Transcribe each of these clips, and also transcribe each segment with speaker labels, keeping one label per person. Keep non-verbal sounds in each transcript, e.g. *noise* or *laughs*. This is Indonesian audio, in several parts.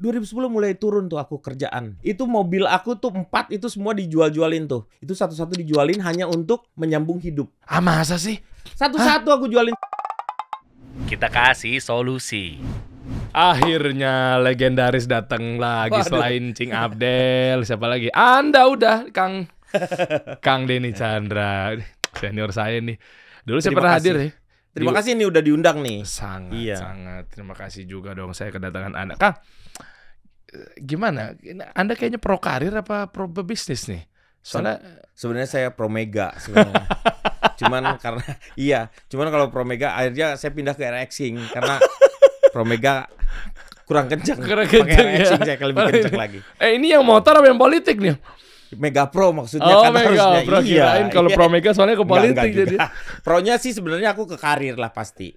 Speaker 1: 2010 mulai turun tuh aku kerjaan. Itu mobil aku tuh empat itu semua dijual-jualin tuh. Itu satu-satu dijualin hanya untuk menyambung hidup. Ah masa sih? Satu-satu aku jualin.
Speaker 2: Kita kasih solusi. Akhirnya legendaris datang lagi Waduh. selain Cing Abdel, siapa lagi? Anda udah Kang *laughs* Kang Denny Chandra, senior saya nih. Dulu saya pernah hadir ya. Terima Di... kasih nih udah diundang nih. Sangat, iya. sangat. Terima kasih juga dong saya kedatangan anak Kang, gimana? Anda kayaknya pro karir apa pro bisnis nih? Soalnya
Speaker 1: sebenarnya saya pro mega sebenarnya. *laughs* cuman karena iya, cuman kalau pro mega akhirnya saya pindah ke RXing karena *laughs* pro mega kurang kencang. Kurang kencang ya. saya lebih kencang lagi.
Speaker 2: Eh ini yang motor apa yang politik nih? Mega Pro maksudnya oh, kan Mega harusnya Pro, iya. kalau iya. Pro Mega soalnya ke politik enggak, enggak
Speaker 1: jadi. Pro-nya sih sebenarnya aku ke karir lah
Speaker 2: pasti.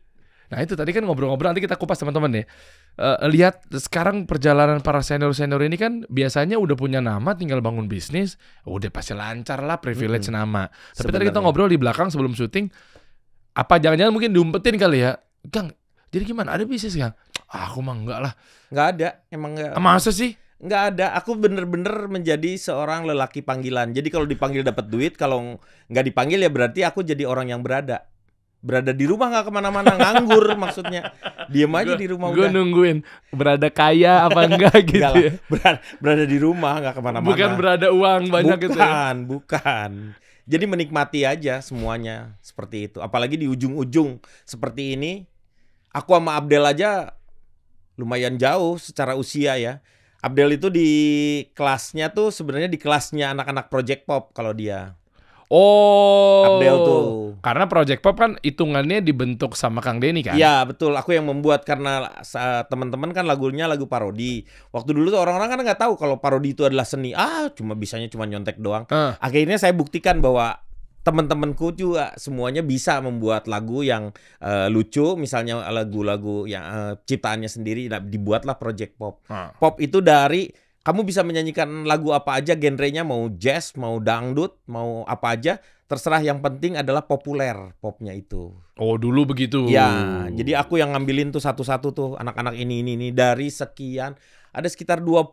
Speaker 2: Nah itu tadi kan ngobrol-ngobrol nanti kita kupas teman-teman ya. Uh, lihat sekarang perjalanan para senior-senior ini kan biasanya udah punya nama tinggal bangun bisnis, udah pasti lancar lah privilege hmm. nama. Tapi Sebenarnya. tadi kita ngobrol di belakang sebelum syuting, apa jangan-jangan mungkin diumpetin kali ya, Gang? Jadi gimana? Ada bisnis Gang? aku mah enggak lah. Enggak ada, emang
Speaker 1: enggak. Ah, masa sih? Enggak ada aku bener-bener menjadi seorang lelaki panggilan jadi kalau dipanggil dapat duit kalau enggak dipanggil ya berarti aku jadi orang yang berada berada di rumah nggak kemana-mana nganggur *laughs* maksudnya diem aja gua, di rumah gue
Speaker 2: nungguin berada kaya apa enggak *laughs* gitu enggak ya? berada, berada di rumah nggak kemana-mana bukan berada uang banyak bukan, gitu ya.
Speaker 1: bukan jadi menikmati aja semuanya seperti itu apalagi di ujung-ujung seperti ini aku sama Abdel aja lumayan jauh secara usia ya Abdel itu di kelasnya tuh sebenarnya di kelasnya anak-anak project pop kalau dia
Speaker 2: Oh. Abdel tuh. Karena Project Pop kan hitungannya dibentuk sama Kang Denny kan? Iya, betul. Aku
Speaker 1: yang membuat karena teman-teman kan lagunya lagu parodi. Waktu dulu tuh orang-orang kan nggak tahu kalau parodi itu adalah seni. Ah, cuma bisanya cuma nyontek doang. Uh. Akhirnya saya buktikan bahwa teman-temanku juga semuanya bisa membuat lagu yang uh, lucu misalnya lagu-lagu yang uh, ciptaannya sendiri nah, dibuatlah project pop. Uh. Pop itu dari kamu bisa menyanyikan lagu apa aja genrenya mau jazz, mau dangdut, mau apa aja, terserah yang penting adalah populer popnya itu. Oh, dulu begitu. Ya, jadi aku yang ngambilin tuh satu-satu tuh anak-anak ini ini ini dari sekian ada sekitar 20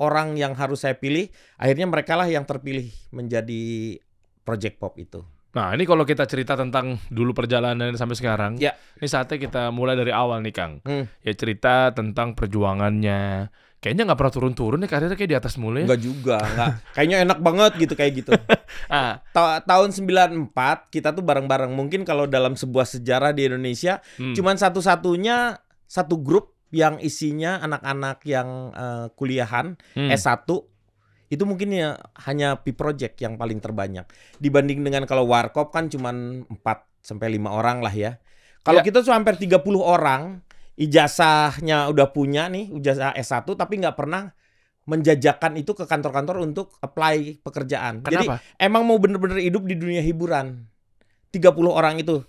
Speaker 1: orang yang harus saya pilih, akhirnya mereka lah yang terpilih menjadi project pop itu.
Speaker 2: Nah, ini kalau kita cerita tentang dulu perjalanan sampai sekarang, ya. ini saatnya kita mulai dari awal nih, Kang. Hmm. Ya cerita tentang perjuangannya, kayaknya nggak pernah turun-turun nih karirnya kayak di atas mulu ya. Enggak juga, enggak. kayaknya enak banget gitu kayak gitu.
Speaker 1: *laughs* ah. Ta tahun 94 kita tuh bareng-bareng mungkin kalau dalam sebuah sejarah di Indonesia hmm. cuman satu-satunya satu grup yang isinya anak-anak yang uh, kuliahan hmm. S1 itu mungkin ya hanya P project yang paling terbanyak dibanding dengan kalau Warkop kan cuman 4 sampai 5 orang lah ya. Kalau ya. kita tuh hampir 30 orang ijazahnya udah punya nih ijazah S1 tapi nggak pernah menjajakan itu ke kantor-kantor untuk apply pekerjaan. Kenapa? Jadi emang mau bener-bener hidup di dunia hiburan. 30 orang itu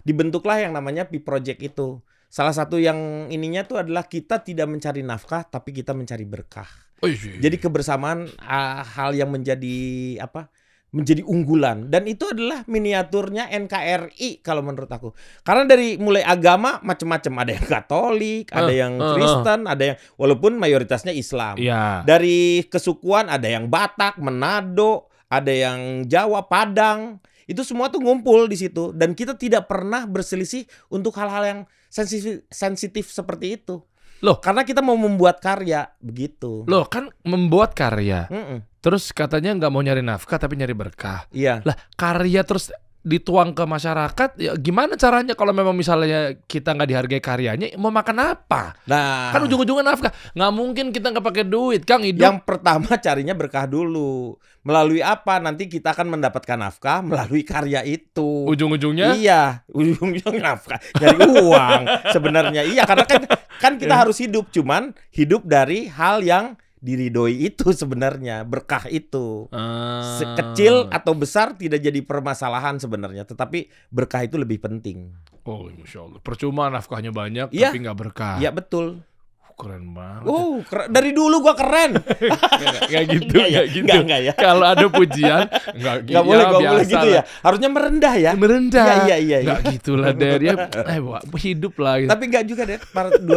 Speaker 1: dibentuklah yang namanya P Project itu. Salah satu yang ininya tuh adalah kita tidak mencari nafkah tapi kita mencari berkah. Oh, iya, iya, iya. Jadi kebersamaan uh, hal yang menjadi apa? menjadi unggulan dan itu adalah miniaturnya NKRI kalau menurut aku karena dari mulai agama macam-macam ada yang Katolik uh, ada yang uh, Kristen uh. ada yang walaupun mayoritasnya Islam yeah. dari kesukuan ada yang Batak Manado ada yang Jawa Padang itu semua tuh ngumpul di situ dan kita tidak pernah berselisih untuk hal-hal yang sensitif sensitif seperti itu Loh, karena kita mau membuat
Speaker 2: karya begitu. Loh, kan membuat karya. Mm -mm. Terus katanya nggak mau nyari nafkah tapi nyari berkah. Iya. Lah, karya terus dituang ke masyarakat ya gimana caranya kalau memang misalnya kita nggak dihargai karyanya mau makan apa nah kan ujung-ujungnya nafkah nggak mungkin kita nggak pakai duit kang hidup yang pertama carinya berkah dulu melalui apa
Speaker 1: nanti kita akan mendapatkan nafkah melalui karya itu ujung-ujungnya iya ujung-ujungnya nafkah dari uang sebenarnya iya karena kan kan kita *laughs* eh. harus hidup cuman hidup dari hal yang diridoi itu sebenarnya berkah itu ah. kecil atau besar tidak jadi permasalahan sebenarnya tetapi berkah itu lebih penting oh ya, masya
Speaker 2: allah percuma nafkahnya banyak ya. tapi nggak berkah ya betul uh, keren banget. oh
Speaker 1: keren. dari dulu gua keren.
Speaker 2: *laughs* nggak gitu, ya, gitu. Gak, gak ya. Kalau ada pujian, nggak gitu. boleh, ya, gak boleh gitu ya. Harusnya merendah ya. Merendah. Iya, iya, iya. Enggak iya. ya. gitulah *laughs* dari ya. Eh, wah, hidup lah
Speaker 1: gitu. Tapi nggak juga deh 2010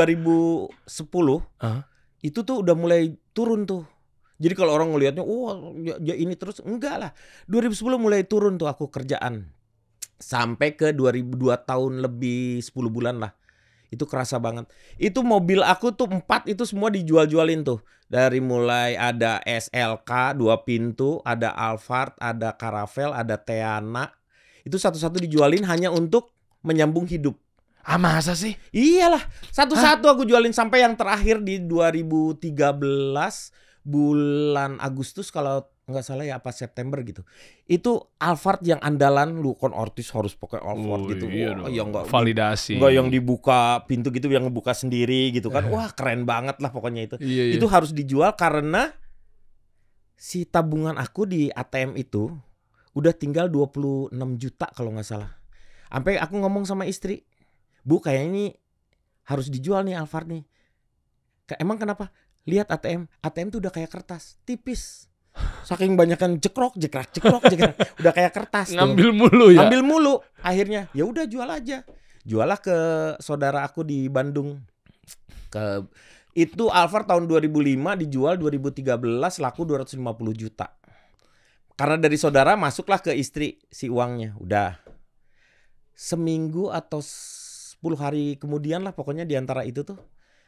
Speaker 1: itu tuh udah mulai turun tuh. Jadi kalau orang ngelihatnya, wah oh, ya, ya ini terus enggak lah. 2010 mulai turun tuh aku kerjaan. Sampai ke 2002 tahun lebih 10 bulan lah. Itu kerasa banget. Itu mobil aku tuh empat itu semua dijual-jualin tuh. Dari mulai ada SLK dua pintu, ada Alphard, ada Caravel, ada Teana. Itu satu-satu dijualin hanya untuk menyambung hidup. Ah masa sih? Iyalah, satu-satu aku jualin sampai yang terakhir di 2013 bulan Agustus kalau nggak salah ya apa September gitu. Itu Alphard yang andalan lu kon Ortiz harus pakai Alphard oh, gitu. Iya Wah, yang gak, validasi. Enggak yang dibuka pintu gitu yang ngebuka sendiri gitu kan. *laughs* Wah, keren banget lah pokoknya itu. Iya, iya. itu iya. harus dijual karena si tabungan aku di ATM itu udah tinggal 26 juta kalau nggak salah. Sampai aku ngomong sama istri, Bu kayaknya ini harus dijual nih Alphard nih. Ke, Emang kenapa? Lihat ATM, ATM tuh udah kayak kertas, tipis. Saking banyakkan jekrok, jekrak, jekrok, jekrak, *laughs* udah kayak kertas. Tuh. mulu ya. Ngambil mulu. Akhirnya ya udah jual aja. Jualah ke saudara aku di Bandung. Ke itu Alphard tahun 2005 dijual 2013 laku 250 juta. Karena dari saudara masuklah ke istri si uangnya. Udah seminggu atau 10 hari kemudian lah pokoknya diantara itu tuh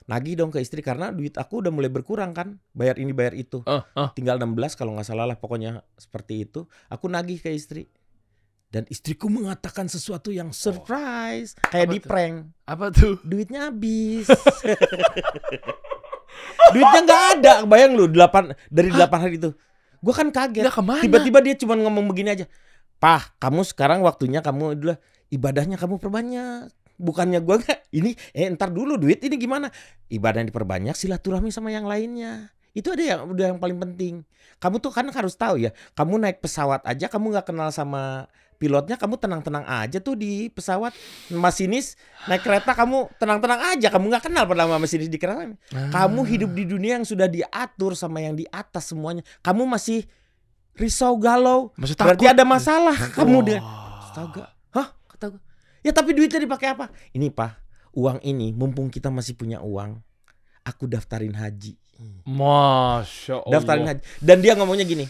Speaker 1: nagih dong ke istri karena duit aku udah mulai berkurang kan bayar ini bayar itu uh, uh. tinggal 16 kalau nggak salah lah pokoknya seperti itu aku nagih ke istri dan istriku mengatakan sesuatu yang oh. surprise oh. kayak apa di prank apa tuh duitnya habis *laughs* duitnya nggak ada bayang lu delapan dari delapan hari itu gua kan kaget tiba-tiba dia cuma ngomong begini aja pah kamu sekarang waktunya kamu adalah ibadahnya kamu perbanyak bukannya gue gak ini eh ntar dulu duit ini gimana ibadah diperbanyak silaturahmi sama yang lainnya itu ada yang udah yang paling penting kamu tuh kan harus tahu ya kamu naik pesawat aja kamu nggak kenal sama pilotnya kamu tenang-tenang aja tuh di pesawat masinis naik kereta kamu tenang-tenang aja kamu nggak kenal pertama masinis di kereta ah. kamu hidup di dunia yang sudah diatur sama yang di atas semuanya kamu masih risau galau Maksud berarti takut. ada masalah oh. kamu dengan astaga hah kata gue Ya tapi duitnya dipakai apa? Ini pak, uang ini mumpung kita masih punya uang, aku daftarin haji. Masya Allah. Daftarin haji. Dan dia ngomongnya gini,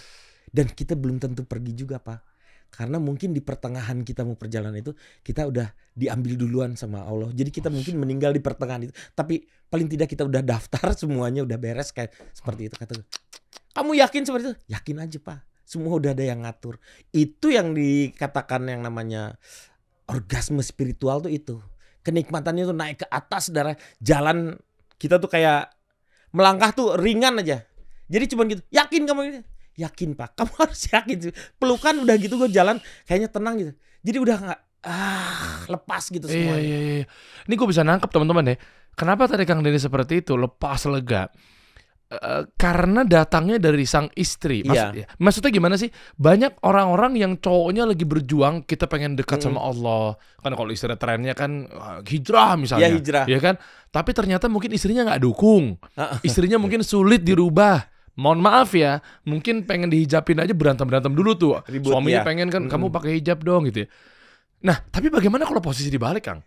Speaker 1: dan kita belum tentu pergi juga pak. Karena mungkin di pertengahan kita mau perjalanan itu kita udah diambil duluan sama Allah. Jadi kita Masya. mungkin meninggal di pertengahan itu. Tapi paling tidak kita udah daftar *laughs* semuanya udah beres kayak seperti itu kata Kamu yakin seperti itu? Yakin aja pak semua udah ada yang ngatur. Itu yang dikatakan yang namanya orgasme spiritual tuh itu kenikmatannya tuh naik ke atas darah jalan kita tuh kayak melangkah tuh ringan aja jadi cuman gitu yakin kamu ini yakin pak *laughs* kamu harus yakin pelukan udah gitu gue jalan kayaknya tenang gitu jadi udah nggak ah lepas gitu semua. iya,
Speaker 2: iya, iya. ini gue bisa nangkep teman-teman ya kenapa tadi kang Denny seperti itu lepas lega Eh, karena datangnya dari sang istri. Maksud, yeah. ya, maksudnya gimana sih? Banyak orang-orang yang cowoknya lagi berjuang, kita pengen dekat mm. sama hmm. Allah. Kan kalau istri trennya kan hijrah misalnya. Yeah, hijrah. Ya kan? Tapi ternyata mungkin istrinya nggak dukung. istrinya mungkin sulit dirubah. Mohon maaf ya, mungkin pengen dihijabin aja berantem-berantem dulu tuh. Ribut, Suaminya ya. pengen kan kamu hmm. pakai hijab dong gitu ya. Nah, tapi bagaimana kalau posisi dibalik, Kang?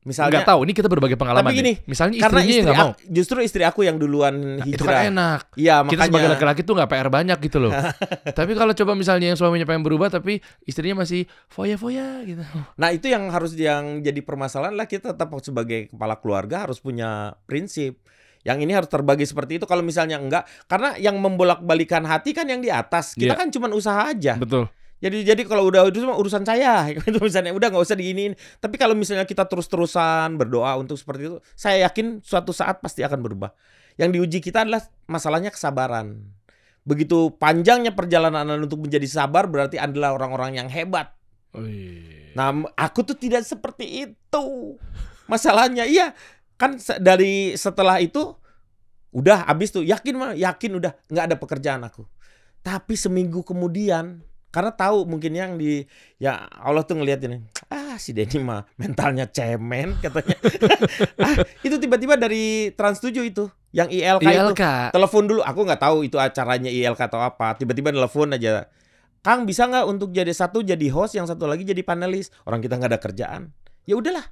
Speaker 2: Misalnya nggak tahu, ini kita berbagai pengalaman. Tapi gini, misalnya istrinya istri yang gak mau.
Speaker 1: Justru istri aku yang duluan nah, hijrah. Nah, itu kan enak. Iya, makanya. Kita sebagai laki-laki
Speaker 2: tuh nggak PR banyak gitu loh. *laughs* tapi kalau coba misalnya yang suaminya pengen berubah tapi istrinya masih foya-foya gitu. Nah, itu yang harus yang jadi
Speaker 1: permasalahan lah kita tetap sebagai kepala keluarga harus punya prinsip. Yang ini harus terbagi seperti itu kalau misalnya enggak karena yang membolak-balikan hati kan yang di atas. Kita yeah. kan cuma usaha aja. Betul. Jadi jadi kalau udah itu cuma urusan saya, *laughs* itu misalnya udah nggak usah diginiin Tapi kalau misalnya kita terus-terusan berdoa untuk seperti itu, saya yakin suatu saat pasti akan berubah. Yang diuji kita adalah masalahnya kesabaran. Begitu panjangnya perjalanan untuk menjadi sabar berarti adalah orang-orang yang hebat. Oh, iya. Nah, aku tuh tidak seperti itu. Masalahnya iya kan dari setelah itu udah habis tuh yakin mah yakin udah nggak ada pekerjaan aku. Tapi seminggu kemudian karena tahu mungkin yang di ya Allah tuh ngeliatin ah si Denny mah mentalnya cemen *laughs* katanya *laughs* ah itu tiba-tiba dari Trans 7 itu yang ILK, ILK. itu telepon dulu aku nggak tahu itu acaranya ILK atau apa tiba-tiba telepon aja Kang bisa nggak untuk jadi satu jadi host yang satu lagi jadi panelis orang kita nggak ada kerjaan ya udahlah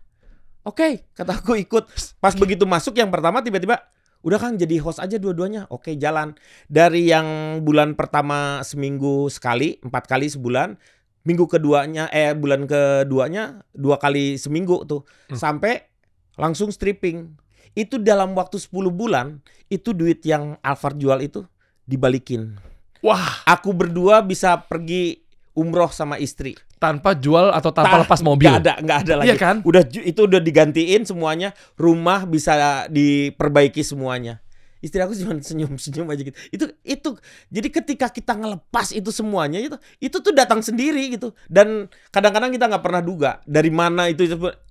Speaker 1: oke okay, kata aku ikut pas begitu masuk yang pertama tiba-tiba udah Kang jadi host aja dua-duanya oke jalan dari yang bulan pertama seminggu sekali empat kali sebulan minggu keduanya eh bulan keduanya dua kali seminggu tuh hmm. sampai langsung stripping itu dalam waktu 10 bulan itu duit yang Alvar jual itu dibalikin wah aku berdua bisa pergi umroh sama istri tanpa jual atau tanpa Ta lepas mobil nggak ada nggak ada iya lagi iya kan udah itu udah digantiin semuanya rumah bisa diperbaiki semuanya istri aku cuma senyum-senyum aja gitu. Itu itu jadi ketika kita ngelepas itu semuanya itu itu tuh datang sendiri gitu. Dan kadang-kadang kita nggak pernah duga dari mana itu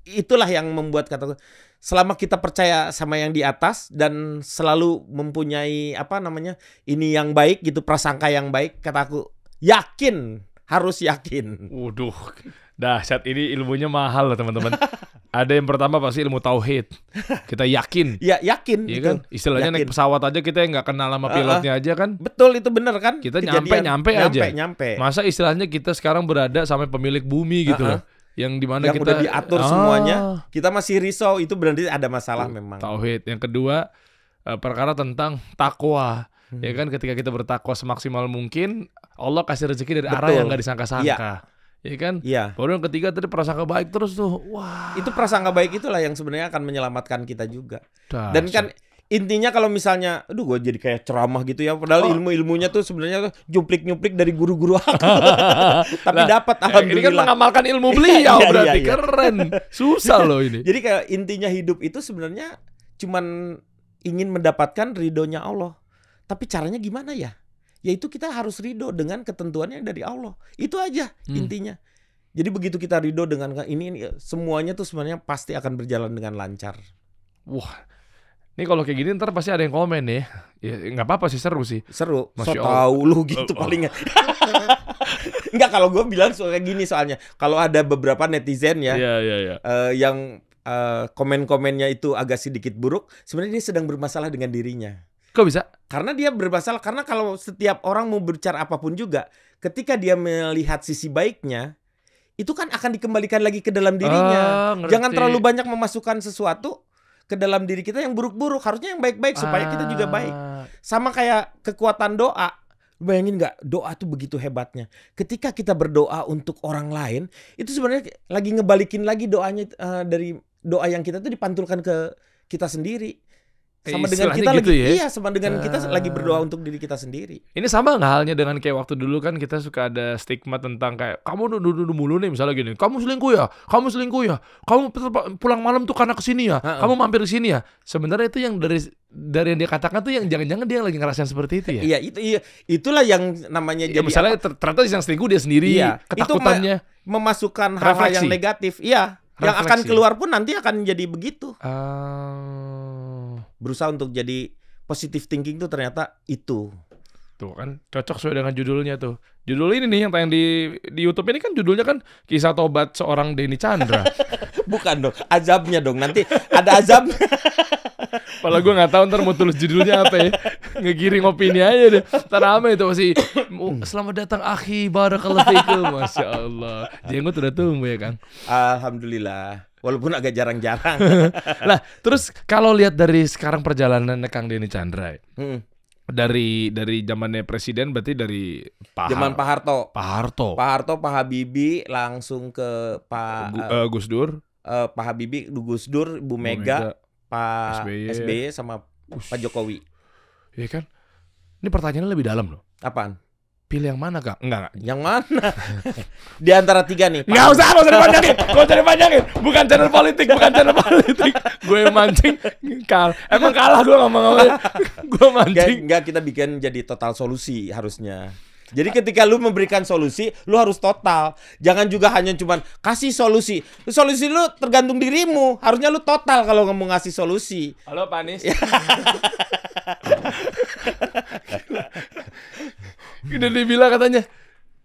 Speaker 1: itulah yang membuat kata selama kita percaya sama yang di atas dan selalu mempunyai apa namanya ini yang baik gitu prasangka yang baik kataku yakin
Speaker 2: harus yakin. Waduh, saat ini ilmunya mahal lah teman-teman. *laughs* Ada yang pertama pasti ilmu tauhid. Kita yakin. Iya yakin. Iya kan. Istilahnya yakin. naik pesawat aja kita yang nggak kenal sama pilotnya aja kan. Betul itu benar kan. Kita nyampe, nyampe nyampe aja. Nyampe nyampe. Masa istilahnya kita sekarang berada sampai pemilik bumi gitu uh -uh. loh yang dimana yang kita udah diatur ah. semuanya kita masih risau itu berarti ada masalah uh, memang tauhid yang kedua eh, perkara tentang takwa ya hmm. ya kan ketika kita bertakwa semaksimal mungkin Allah kasih rezeki dari Betul. arah yang nggak disangka-sangka. Ya. Ya kan? Iya. Baru yang ketiga tadi prasangka baik terus tuh. Wah. Itu prasangka
Speaker 1: baik itulah yang sebenarnya akan menyelamatkan kita juga. Dasar. Dan kan intinya kalau misalnya aduh gue jadi kayak ceramah gitu ya padahal oh. ilmu-ilmunya tuh sebenarnya jumplik nyuplik dari guru-guru aku *laughs* tapi nah, dapat alhamdulillah ini kan mengamalkan ilmu *laughs* iya, beliau iya, berarti iya, iya. keren susah loh ini *laughs* jadi kayak intinya hidup itu sebenarnya cuman ingin mendapatkan ridhonya Allah tapi caranya gimana ya yaitu kita harus ridho dengan ketentuannya dari Allah. Itu aja hmm. intinya. Jadi begitu kita ridho dengan ini, ini semuanya tuh sebenarnya pasti
Speaker 2: akan berjalan dengan lancar. Wah, ini kalau kayak gini ntar pasti ada yang komen nih. Ya nggak apa-apa sih seru sih. Seru. Masya so tahu lu gitu uh, oh, oh. palingnya.
Speaker 1: Enggak *laughs* kalau gue bilang soalnya gini soalnya kalau ada beberapa netizen ya yeah, yeah, yeah. Uh, yang uh, komen-komennya itu agak sedikit buruk, sebenarnya dia sedang bermasalah dengan dirinya. Kok bisa? Karena dia bermasalah. Karena kalau setiap orang mau berbicara apapun juga, ketika dia melihat sisi baiknya, itu kan akan dikembalikan lagi ke dalam dirinya. Oh, Jangan terlalu banyak memasukkan sesuatu ke dalam diri kita yang buruk-buruk. Harusnya yang baik-baik supaya ah. kita juga ah. baik. Sama kayak kekuatan doa. Bayangin nggak doa tuh begitu hebatnya. Ketika kita berdoa untuk orang lain, itu sebenarnya lagi ngebalikin lagi doanya uh, dari doa yang kita tuh dipantulkan ke kita sendiri
Speaker 2: sama dengan kita gitu lagi ya? iya sama dengan uh, kita ah.
Speaker 1: lagi berdoa untuk diri kita sendiri.
Speaker 2: Ini sama nggak halnya dengan kayak waktu dulu kan kita suka ada stigma tentang kayak kamu dulu dulu mulu nih misalnya gini, kamu selingkuh ya, kamu selingkuh ya, kamu pulang malam tuh karena kesini ya, uh-uh. kamu mampir kesini ya. Sebenarnya itu yang dari dari yang dia katakan tuh yang jangan-jangan dia lagi ngerasain seperti itu ya. Iya, itu iya, itulah yang namanya ya, jadi misalnya apa? ternyata yang selingkuh dia sendiri, iya. ketakutannya. Itu
Speaker 1: memasukkan hal-hal yang negatif, iya. Refleksi. Yang akan keluar pun nanti akan jadi begitu. Uh berusaha untuk jadi positive thinking tuh ternyata itu
Speaker 2: Tuh kan cocok sesuai dengan judulnya tuh. Judul ini nih yang tayang di di YouTube ini kan judulnya kan kisah tobat seorang Denny Chandra. *laughs* Bukan dong, azabnya dong. Nanti ada azab. Kalau *laughs* gue gak tau ntar mau tulis judulnya apa ya. Ngegiring opini aja deh. Ntar rame itu pasti oh, selamat datang akhi barakallahu Masya Allah. Jenggot udah tumbuh ya Kang. Alhamdulillah walaupun agak jarang-jarang. *laughs* lah, terus kalau lihat dari sekarang perjalanan Kang Denny Chandra, ya, hmm. dari dari zamannya presiden berarti dari Pak zaman Pak Harto. Pak Harto.
Speaker 1: Pak Harto, Pak Habibie langsung ke Pak Gu, uh, Gus Dur. Uh, Pak Habibie, Gus Dur, Bu Mega, Mega Pak SBY, SBY ya. sama Ush. Pak Jokowi.
Speaker 2: Iya kan? Ini pertanyaannya lebih dalam loh. Apaan? Pilih yang mana kak? Enggak, Yang mana? *laughs* Di antara tiga nih. Enggak usah, gak usah dipanjangin. Gak usah dipanjangin. Bukan channel politik, bukan channel politik.
Speaker 1: gue mancing, kal emang kalah gue ngomong-ngomong. gue mancing. Enggak, enggak, kita bikin jadi total solusi harusnya. Jadi ketika lu memberikan solusi, lu harus total. Jangan juga hanya cuman kasih solusi. Solusi lu tergantung dirimu. Harusnya lu total kalau ngomong ngasih solusi.
Speaker 2: Halo Panis. *laughs* *laughs* Udah dibilang katanya,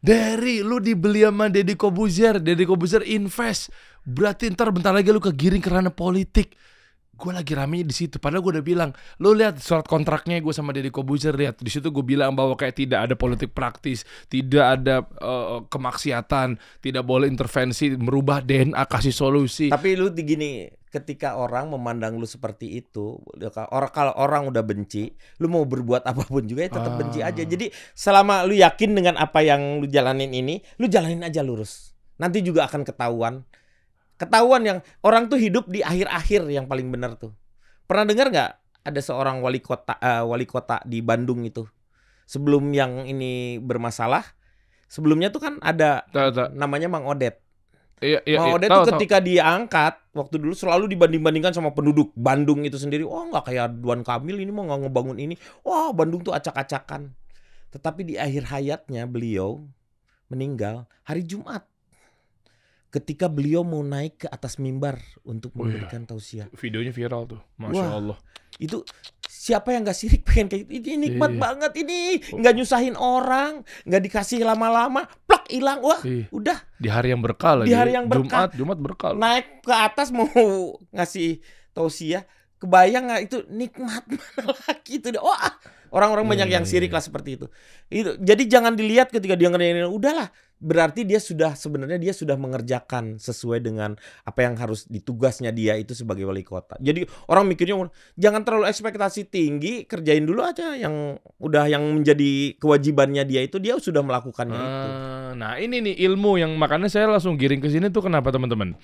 Speaker 2: dari lu dibeli sama Deddy Kobuzer, Deddy Kobuzer invest. Berarti ntar bentar lagi lu kegiring kerana politik. Gue lagi rame di situ. Padahal gue udah bilang, lu lihat surat kontraknya gue sama Deddy Kobuzer lihat di situ gue bilang bahwa kayak tidak ada politik praktis, tidak ada uh, kemaksiatan, tidak boleh intervensi, merubah DNA, kasih solusi. Tapi lu di gini,
Speaker 1: ketika orang memandang lu seperti itu, orang kalau orang udah benci, lu mau berbuat *laughs* apapun juga ya tetap ah. benci aja. Jadi selama lu yakin dengan apa yang lu jalanin ini, lu jalanin aja lurus. Nanti juga akan ketahuan. Ketahuan yang orang tuh hidup di akhir-akhir yang paling benar tuh. Pernah dengar nggak ada seorang wali kota uh, wali kota di Bandung itu sebelum yang ini bermasalah sebelumnya tuh kan ada tak, tak. namanya Mang Odet Iya, iya, Mang iya, tuh tahu, ketika tahu. diangkat waktu dulu selalu dibanding-bandingkan sama penduduk Bandung itu sendiri. Wah, oh, nggak kayak Duan Kamil ini mau nggak ngebangun ini. Wah, Bandung tuh acak-acakan. Tetapi di akhir hayatnya beliau meninggal hari Jumat. Ketika beliau mau naik ke atas mimbar untuk memberikan
Speaker 2: tausiah. Videonya viral tuh, masya Wah, Allah.
Speaker 1: Itu siapa yang gak sirik *laughs* pengen kayak gitu? ini nikmat iya. banget ini, nggak nyusahin orang, nggak dikasih lama-lama, hilang wah Ih, udah
Speaker 2: di hari yang berkah lagi di hari yang berkah Jumat Jumat
Speaker 1: berkah naik ke atas mau ngasih tausiah kebayang nggak itu nikmat mana *laughs* lagi itu oh orang-orang iya, banyak yang iya, sirik iya. lah seperti itu itu jadi jangan dilihat ketika dia ngerjain udahlah berarti dia sudah sebenarnya dia sudah mengerjakan sesuai dengan apa yang harus ditugasnya dia itu sebagai wali kota. Jadi orang mikirnya jangan terlalu ekspektasi tinggi, kerjain dulu aja yang
Speaker 2: udah yang menjadi kewajibannya dia itu dia sudah melakukannya uh, itu. Ah, nah, ini nih ilmu yang makanya saya langsung giring ke sini tuh kenapa teman-teman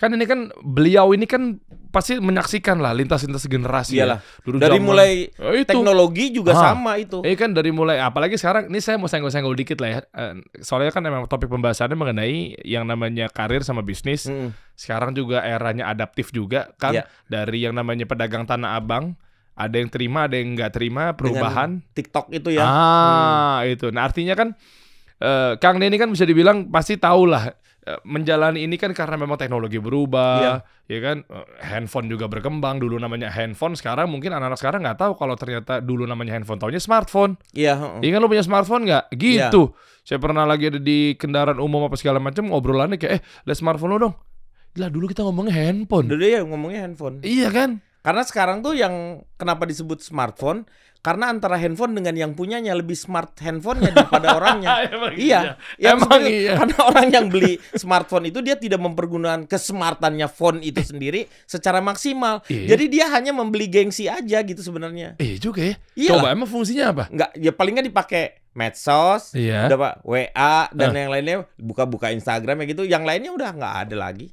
Speaker 2: kan ini kan beliau ini kan pasti menyaksikan lah lintas-lintas generasi ya. Dulu dari zaman, mulai eh, itu. teknologi juga ha. sama itu. Iya kan dari mulai apalagi sekarang ini saya mau senggol-senggol dikit lah ya. Eh, soalnya kan memang topik pembahasannya mengenai yang namanya karir sama bisnis. Hmm. Sekarang juga eranya adaptif juga kan ya. dari yang namanya pedagang tanah abang ada yang terima, ada yang nggak terima perubahan. Dengan TikTok itu ya. Ah, hmm. itu. Nah, artinya kan uh, Kang Denny kan bisa dibilang pasti tahu lah Eh, menjalani ini kan karena memang teknologi berubah, yeah. ya kan eh, handphone juga berkembang. Dulu namanya handphone, sekarang mungkin anak-anak sekarang nggak tahu kalau ternyata dulu namanya handphone, taunya smartphone. Iya. Yeah. Iya kan lo punya smartphone nggak? Gitu. Yeah. Saya pernah lagi ada di kendaraan umum apa segala macam, nih kayak eh lihat smartphone lo dong. Lah dulu kita ngomongnya handphone. Dulu ya ngomongnya handphone. Iya kan? Karena sekarang tuh yang kenapa disebut smartphone
Speaker 1: karena antara handphone dengan yang punyanya lebih smart handphonenya daripada *laughs* orangnya emang gitu iya iya, emang iya karena orang yang beli smartphone itu dia tidak mempergunakan kesmartannya phone itu sendiri secara maksimal iya. jadi dia hanya membeli gengsi aja gitu sebenarnya iya juga ya Iyalah. coba emang fungsinya apa Enggak, ya paling nggak dipakai medsos, iya. udah pak WA dan uh. yang lainnya buka-buka Instagram ya gitu, yang lainnya udah nggak ada lagi.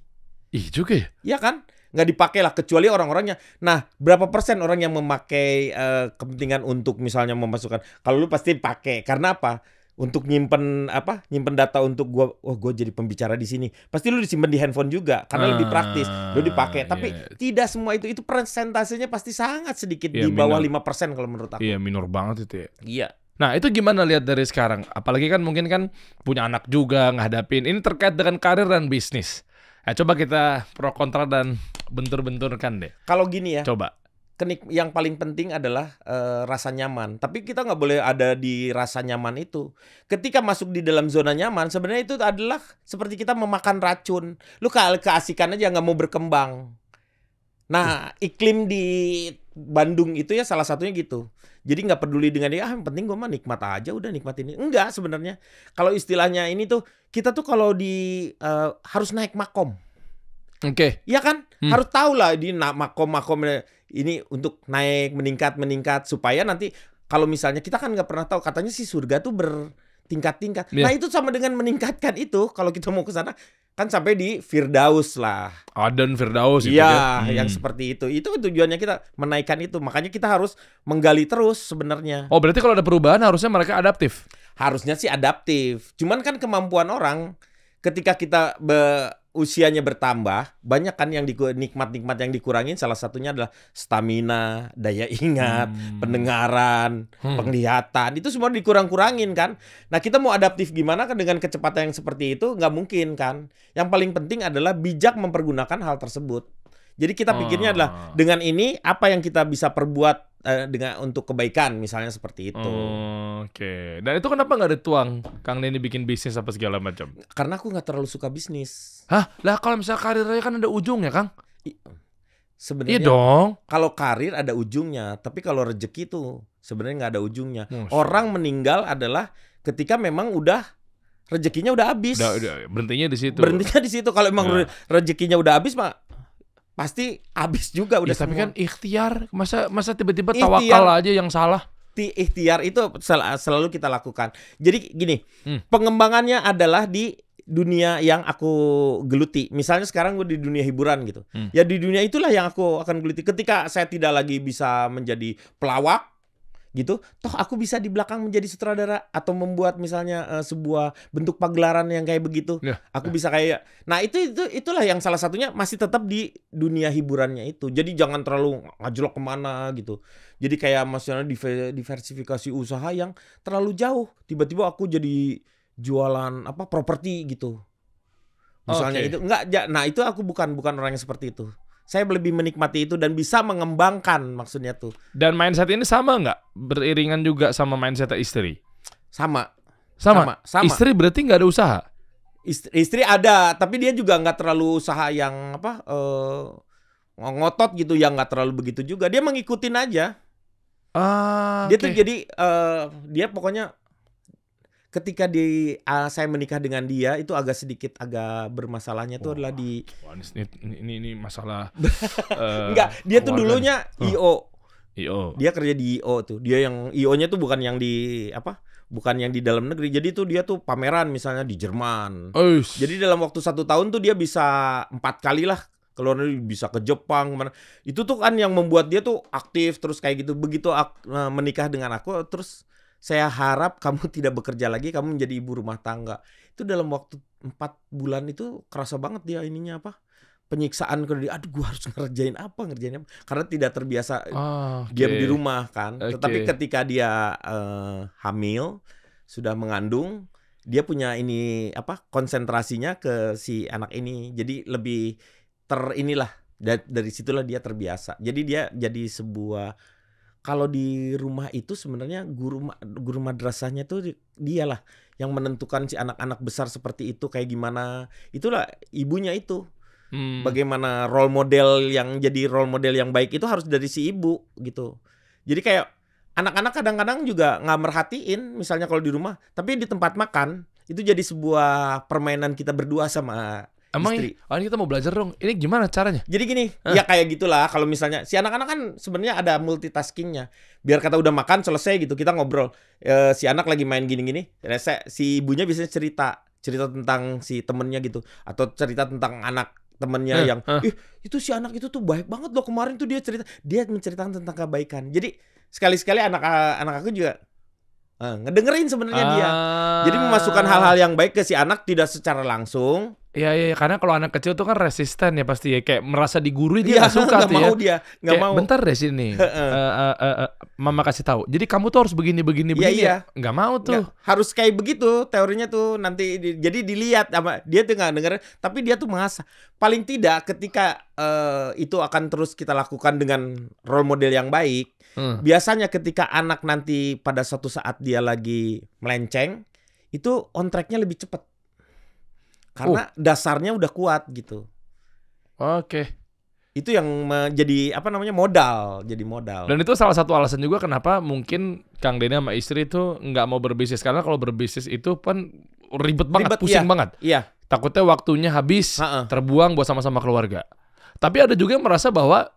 Speaker 1: Ih iya juga ya? Iya kan? nggak dipakai lah kecuali orang-orangnya. Nah, berapa persen orang yang memakai uh, kepentingan untuk misalnya memasukkan? Kalau lu pasti pakai. Karena apa? Untuk nyimpen apa? Nyimpen data untuk gua wah oh, gua jadi pembicara di sini. Pasti lu disimpan di handphone juga karena ah, lebih praktis. Lu dipakai. Tapi yeah. tidak semua itu itu persentasenya pasti sangat sedikit yeah, di bawah minor. 5% kalau
Speaker 2: menurut aku. Iya, yeah, minor banget itu ya. Iya. Yeah. Nah itu gimana lihat dari sekarang? Apalagi kan mungkin kan punya anak juga ngadapin. Ini terkait dengan karir dan bisnis. Nah, coba kita pro kontra dan bentur-benturkan deh. Kalau gini ya. Coba.
Speaker 1: Kenik yang paling penting adalah e, rasa nyaman. Tapi kita nggak boleh ada di rasa nyaman itu. Ketika masuk di dalam zona nyaman, sebenarnya itu adalah seperti kita memakan racun. Lu ke keasikan aja nggak mau berkembang. Nah, iklim di Bandung itu ya salah satunya gitu. Jadi nggak peduli dengan dia, ah yang penting gue mah nikmat aja udah nikmatin ini. Enggak sebenarnya. Kalau istilahnya ini tuh kita tuh kalau di uh, harus naik makom. Oke. Okay. Iya kan? Hmm. Harus tahu lah di makom makom ini untuk naik meningkat meningkat supaya nanti kalau misalnya kita kan nggak pernah tahu katanya si surga tuh bertingkat tingkat-tingkat. Yeah. Nah, itu sama dengan meningkatkan itu kalau kita mau ke sana kan sampai di Firdaus lah. Aden Firdaus itu ya. Hmm. yang seperti itu. Itu tujuannya kita menaikkan itu. Makanya kita harus menggali terus sebenarnya. Oh, berarti kalau ada perubahan harusnya mereka adaptif. Harusnya sih adaptif. Cuman kan kemampuan orang ketika kita be usianya bertambah, banyak kan yang nikmat-nikmat yang dikurangin salah satunya adalah stamina, daya ingat, hmm. pendengaran, hmm. penglihatan. Itu semua dikurang-kurangin kan. Nah, kita mau adaptif gimana kan dengan kecepatan yang seperti itu nggak mungkin kan. Yang paling penting adalah bijak mempergunakan hal tersebut. Jadi kita pikirnya adalah ah. dengan ini apa yang kita bisa perbuat Eh, dengan untuk kebaikan
Speaker 2: misalnya seperti itu. Oh, Oke. Okay. Dan itu kenapa nggak dituang Kang Denny bikin bisnis apa segala macam? Karena aku nggak terlalu suka bisnis. Hah? Lah kalau misalnya karirnya kan ada ya, Kang? I
Speaker 1: sebenarnya iya dong kalau karir ada ujungnya tapi kalau rezeki tuh sebenarnya nggak ada ujungnya Oh, orang meninggal adalah ketika memang udah rezekinya udah habis berhentinya di situ berhentinya di situ kalau emang ya. rezekinya udah habis mak pasti habis juga udah ya, tapi semua. kan
Speaker 2: ikhtiar masa masa tiba-tiba tawakal aja yang salah
Speaker 1: ikhtiar itu sel selalu kita lakukan jadi gini hmm. pengembangannya adalah di dunia yang aku geluti misalnya sekarang gue di dunia hiburan gitu hmm. ya di dunia itulah yang aku akan geluti ketika saya tidak lagi bisa menjadi pelawak gitu toh aku bisa di belakang menjadi sutradara atau membuat misalnya uh, sebuah bentuk pagelaran yang kayak begitu ya, aku ya. bisa kayak nah itu itu itulah yang salah satunya masih tetap di dunia hiburannya itu jadi jangan terlalu ngajlok kemana gitu jadi kayak maksudnya diversifikasi usaha yang terlalu jauh tiba-tiba aku jadi jualan apa properti gitu misalnya okay. itu enggak jah nah itu aku bukan bukan orang yang seperti itu saya lebih menikmati itu dan bisa mengembangkan maksudnya tuh. Dan
Speaker 2: mindset ini sama nggak beriringan juga sama mindset istri? Sama. Sama. Sama. sama. Istri berarti nggak ada usaha.
Speaker 1: Istri, istri ada, tapi dia juga nggak terlalu usaha yang apa uh, ngotot gitu, yang nggak terlalu begitu juga. Dia mengikutin aja.
Speaker 2: Ah, dia okay. tuh jadi
Speaker 1: uh, dia pokoknya ketika di uh, saya menikah dengan dia itu agak sedikit agak bermasalahnya tuh adalah di wah, ini, ini ini masalah uh, *laughs* dia tuh dulunya huh. IO IO dia kerja di IO tuh dia yang IO-nya tuh bukan yang di apa bukan yang di dalam negeri jadi tuh dia tuh pameran misalnya di Jerman jadi dalam waktu satu tahun tuh dia bisa empat kali lah keluar negeri bisa ke Jepang mana itu tuh kan yang membuat dia tuh aktif terus kayak gitu begitu ak eh, menikah dengan aku terus saya harap *laughs* kamu tidak bekerja lagi, kamu menjadi ibu rumah tangga. Itu dalam waktu empat bulan itu kerasa banget dia ininya apa? penyiksaan kalau dia, aduh gue harus *laughs* ngerjain apa ngerjain apa karena tidak terbiasa oh, okay. diam di rumah kan okay. tetapi ketika dia uh, hamil sudah mengandung dia punya ini apa konsentrasinya ke si anak ini jadi lebih ter inilah dari situlah dia terbiasa jadi dia jadi sebuah kalau di rumah itu sebenarnya guru guru madrasahnya tuh dialah yang menentukan si anak-anak besar seperti itu kayak gimana. Itulah ibunya itu. Hmm. Bagaimana role model yang jadi role model yang baik itu harus dari si ibu gitu. Jadi kayak anak-anak kadang-kadang juga nggak merhatiin misalnya kalau di rumah, tapi di tempat makan itu jadi sebuah permainan kita berdua sama Emang istri. Oh, ini kita mau belajar dong. Ini gimana caranya? Jadi gini, Hah? ya kayak gitulah kalau misalnya si anak-anak kan sebenarnya ada multitaskingnya. Biar kata udah makan selesai gitu kita ngobrol. E, si anak lagi main gini-gini, si ibunya bisa cerita cerita tentang si temennya gitu atau cerita tentang anak temennya yang ih eh, itu si anak itu tuh baik banget loh kemarin tuh dia cerita dia menceritakan tentang kebaikan. Jadi sekali-sekali anak anak aku juga
Speaker 2: Uh, ngedengerin sebenarnya uh, dia. Ah. Jadi memasukkan hal-hal
Speaker 1: yang baik ke si anak tidak secara langsung.
Speaker 2: Iya, iya iya karena kalau anak kecil tuh kan resisten ya pasti ya kayak merasa digurui dia iya, nggak gak suka *laughs* gak tuh ya. mau ya. gak kayak, mau. Bentar deh sini. uh, uh, uh, uh, mama kasih tahu. Jadi kamu tuh harus begini begini iya, begini. Iya, iya. Nggak mau tuh. Gak, harus kayak begitu teorinya
Speaker 1: tuh nanti di, jadi dilihat sama dia tuh nggak denger tapi dia tuh mengasah. Paling tidak ketika uh, itu akan terus kita lakukan dengan role model yang baik Hmm. Biasanya ketika anak nanti pada suatu saat dia lagi melenceng, itu on tracknya lebih cepat. Karena uh. dasarnya udah kuat gitu. Oke. Okay. Itu yang menjadi apa namanya modal, jadi modal. Dan itu salah
Speaker 2: satu alasan juga kenapa mungkin Kang Denny sama istri itu nggak mau berbisnis karena kalau berbisnis itu pun ribet banget, ribet, pusing iya, banget. Iya. Takutnya waktunya habis, ha -ha. terbuang buat sama-sama keluarga. Tapi ada juga yang merasa bahwa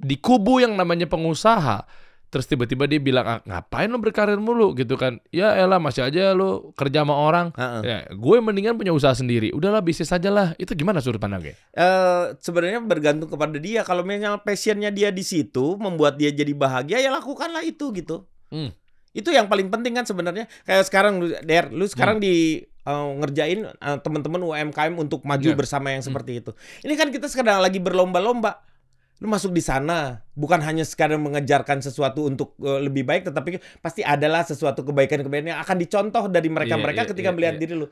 Speaker 2: di kubu yang namanya pengusaha terus tiba-tiba dia bilang ah, ngapain lo berkarir mulu gitu kan ya elah masih aja lo kerja sama orang uh -uh. ya gue mendingan punya usaha sendiri udahlah bisnis aja lah itu gimana sudut pandangnya uh,
Speaker 1: eh, sebenarnya bergantung kepada dia kalau misalnya passionnya dia di situ membuat dia jadi bahagia ya lakukanlah itu gitu hmm. itu yang paling penting kan sebenarnya kayak sekarang lu der lu sekarang hmm. di uh, ngerjain uh, teman-teman UMKM untuk maju yeah. bersama yang hmm. seperti itu ini kan kita sekarang lagi berlomba-lomba lu masuk di sana bukan hanya sekadar mengejarkan sesuatu untuk uh, lebih baik tetapi pasti adalah sesuatu kebaikan-kebaikan yang akan dicontoh dari mereka-mereka yeah, yeah, ketika yeah, melihat yeah. diri lu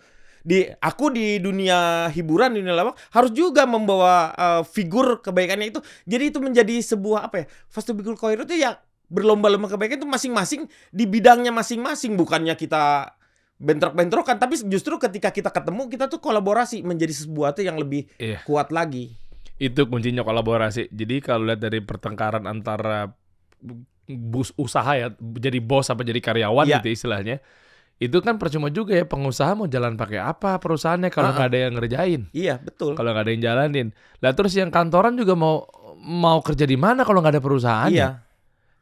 Speaker 1: di aku di dunia hiburan dunia lawak harus juga membawa uh, figur kebaikannya itu jadi itu menjadi sebuah apa ya first to itu ya berlomba-lomba kebaikan itu masing-masing di bidangnya masing-masing bukannya kita bentrok-bentrokan tapi justru ketika kita ketemu
Speaker 2: kita tuh kolaborasi menjadi sebuah tuh yang lebih yeah. kuat lagi itu kuncinya kolaborasi. Jadi kalau lihat dari pertengkaran antara bus usaha ya, jadi bos apa jadi karyawan ya. gitu istilahnya. Itu kan percuma juga ya pengusaha mau jalan pakai apa perusahaannya kalau nggak uh -uh. ada yang ngerjain. Iya, betul. Kalau nggak ada yang jalanin. Lah terus yang kantoran juga mau mau kerja di mana kalau nggak ada perusahaan Iya.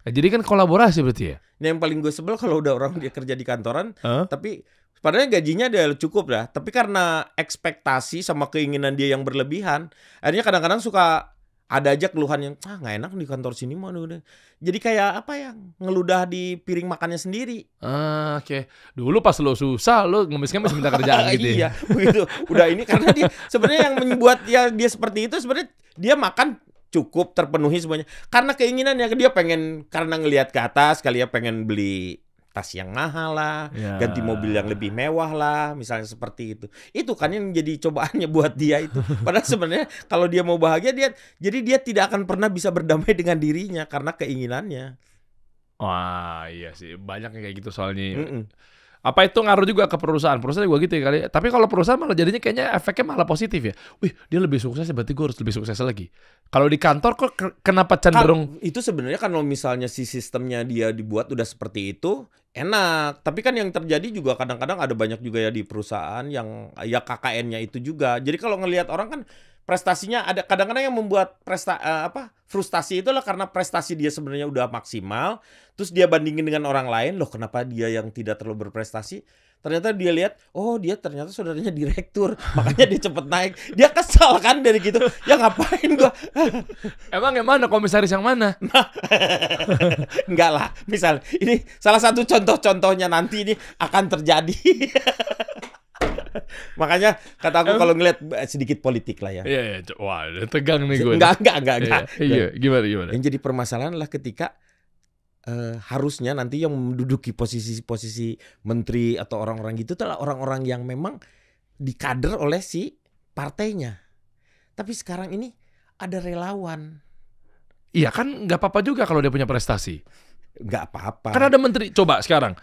Speaker 2: Nah, jadi kan kolaborasi berarti ya.
Speaker 1: Nah, yang paling gue sebel kalau udah orang dia kerja di kantoran, huh? tapi Padahal gajinya dia cukup lah, tapi karena ekspektasi sama keinginan dia yang berlebihan, akhirnya kadang-kadang suka ada aja keluhan yang ah nggak enak di kantor sini mau udah jadi kayak apa ya ngeludah di piring
Speaker 2: makannya sendiri ah oke okay. dulu pas lo susah lo ngemis-ngemis minta kerjaan *laughs* gitu ya? iya begitu udah ini karena dia sebenarnya yang membuat ya dia seperti itu sebenarnya dia makan
Speaker 1: cukup terpenuhi semuanya karena keinginannya dia pengen karena ngelihat ke atas kali ya pengen beli tas yang mahal lah, yeah. ganti mobil yang lebih mewah lah, misalnya seperti itu. Itu kan yang jadi cobaannya *laughs* buat dia itu. Padahal sebenarnya kalau dia mau bahagia dia jadi dia tidak akan pernah bisa berdamai dengan dirinya karena keinginannya.
Speaker 2: Wah, iya sih. Banyak yang kayak gitu soalnya. Mm -mm apa itu ngaruh juga ke perusahaan? Perusahaan gue gitu ya kali. Ya. Tapi kalau perusahaan malah jadinya kayaknya efeknya malah positif ya. Wih, dia lebih sukses berarti gue harus lebih sukses lagi. Kalau di kantor kok kenapa cenderung
Speaker 1: kan, itu sebenarnya kan kalau misalnya si sistemnya dia dibuat udah seperti itu enak. Tapi kan yang terjadi juga kadang-kadang ada banyak juga ya di perusahaan yang ya KKN-nya itu juga. Jadi kalau ngelihat orang kan prestasinya ada kadang-kadang yang membuat presta uh, apa frustasi itulah karena prestasi dia sebenarnya udah maksimal terus dia bandingin dengan orang lain loh kenapa dia yang tidak terlalu berprestasi ternyata dia lihat oh dia ternyata saudaranya direktur *laughs* makanya dia cepet naik dia kesal kan dari gitu ya ngapain gua *laughs* emang yang mana komisaris yang mana nah, *laughs* enggak lah misal ini salah satu contoh-contohnya nanti ini akan terjadi *laughs* Makanya kata aku kalau ngeliat eh, sedikit politik lah ya. Iya, iya. Wah, tegang nih gue. Enggak, enggak, enggak, iya, enggak. Iya, gimana, gimana? Yang jadi permasalahan lah ketika uh, harusnya nanti yang menduduki posisi-posisi menteri atau orang-orang gitu adalah orang-orang yang memang
Speaker 2: dikader oleh si partainya.
Speaker 1: Tapi sekarang ini ada relawan.
Speaker 2: Iya kan nggak apa-apa juga kalau dia punya prestasi. Nggak apa-apa. Karena ada menteri. Coba sekarang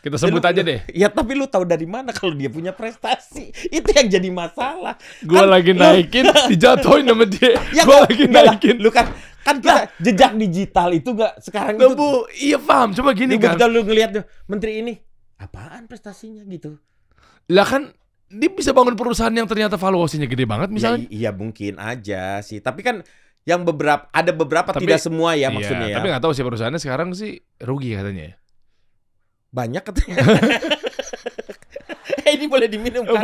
Speaker 2: kita sebut jadi, aja deh. Ya tapi lu tahu dari mana kalau dia punya prestasi?
Speaker 1: *laughs* Itu yang jadi masalah. Gua kan, lagi naikin, ya. *laughs* dijatuhin sama dia. *laughs* Ya gua kan, lagi naikin. lu kan kan kita nah, jejak digital itu gak sekarang itu. Bu, iya paham. cuma gini kan. Kita lu ngelihat menteri ini apaan prestasinya gitu. Lah kan dia bisa bangun perusahaan yang ternyata valuasinya gede banget ya, misalnya. Iya, iya mungkin aja sih. Tapi kan yang beberapa ada beberapa tapi, tidak semua ya iya, maksudnya ya. Tapi
Speaker 2: nggak tahu sih perusahaannya sekarang sih rugi katanya ya banyak katanya.
Speaker 1: *laughs* eh, ini boleh diminum kan?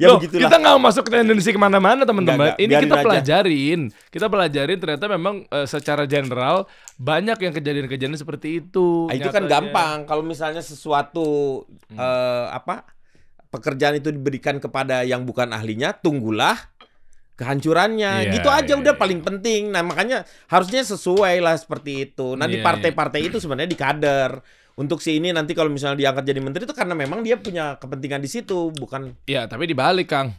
Speaker 1: ya Loh, begitulah. kita nggak masuk
Speaker 2: ke tendensi kemana-mana teman-teman. Ini kita pelajarin, kita pelajarin ternyata memang uh, secara general banyak yang kejadian-kejadian seperti itu. Nah, itu kan gampang.
Speaker 1: Kalau misalnya sesuatu hmm. uh, apa pekerjaan itu diberikan kepada yang bukan ahlinya, tunggulah kehancurannya yeah, gitu aja yeah, udah yeah. paling penting nah makanya harusnya sesuai lah seperti itu nah yeah, di partai-partai yeah. itu sebenarnya di kader untuk si ini nanti kalau misalnya diangkat jadi menteri itu karena memang dia punya kepentingan di situ bukan
Speaker 2: ya tapi dibalik kang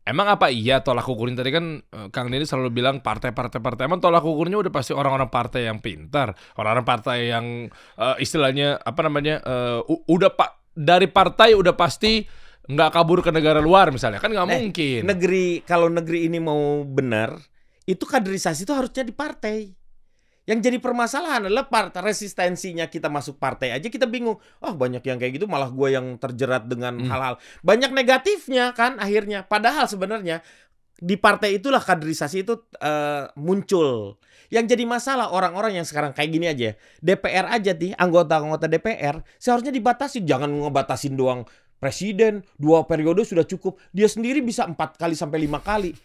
Speaker 2: Emang apa iya tolak ukurnya tadi kan eh, Kang Dini selalu bilang partai-partai partai. Emang tolak ukurnya udah pasti orang-orang partai yang pintar, orang-orang partai yang uh, istilahnya apa namanya uh, udah pak dari partai udah pasti nggak kabur ke negara luar misalnya kan nggak eh, mungkin
Speaker 1: negeri kalau negeri ini mau benar itu kaderisasi itu harusnya di partai yang jadi permasalahan adalah partai resistensinya kita masuk partai aja kita bingung. Oh banyak yang kayak gitu malah gue yang terjerat dengan hmm. hal-hal hmm. banyak negatifnya kan akhirnya. Padahal sebenarnya di partai itulah kaderisasi itu uh, muncul. Yang jadi masalah orang-orang yang sekarang kayak gini aja. DPR aja nih anggota-anggota DPR seharusnya dibatasi jangan ngebatasin doang presiden dua periode sudah cukup dia sendiri bisa empat kali sampai lima kali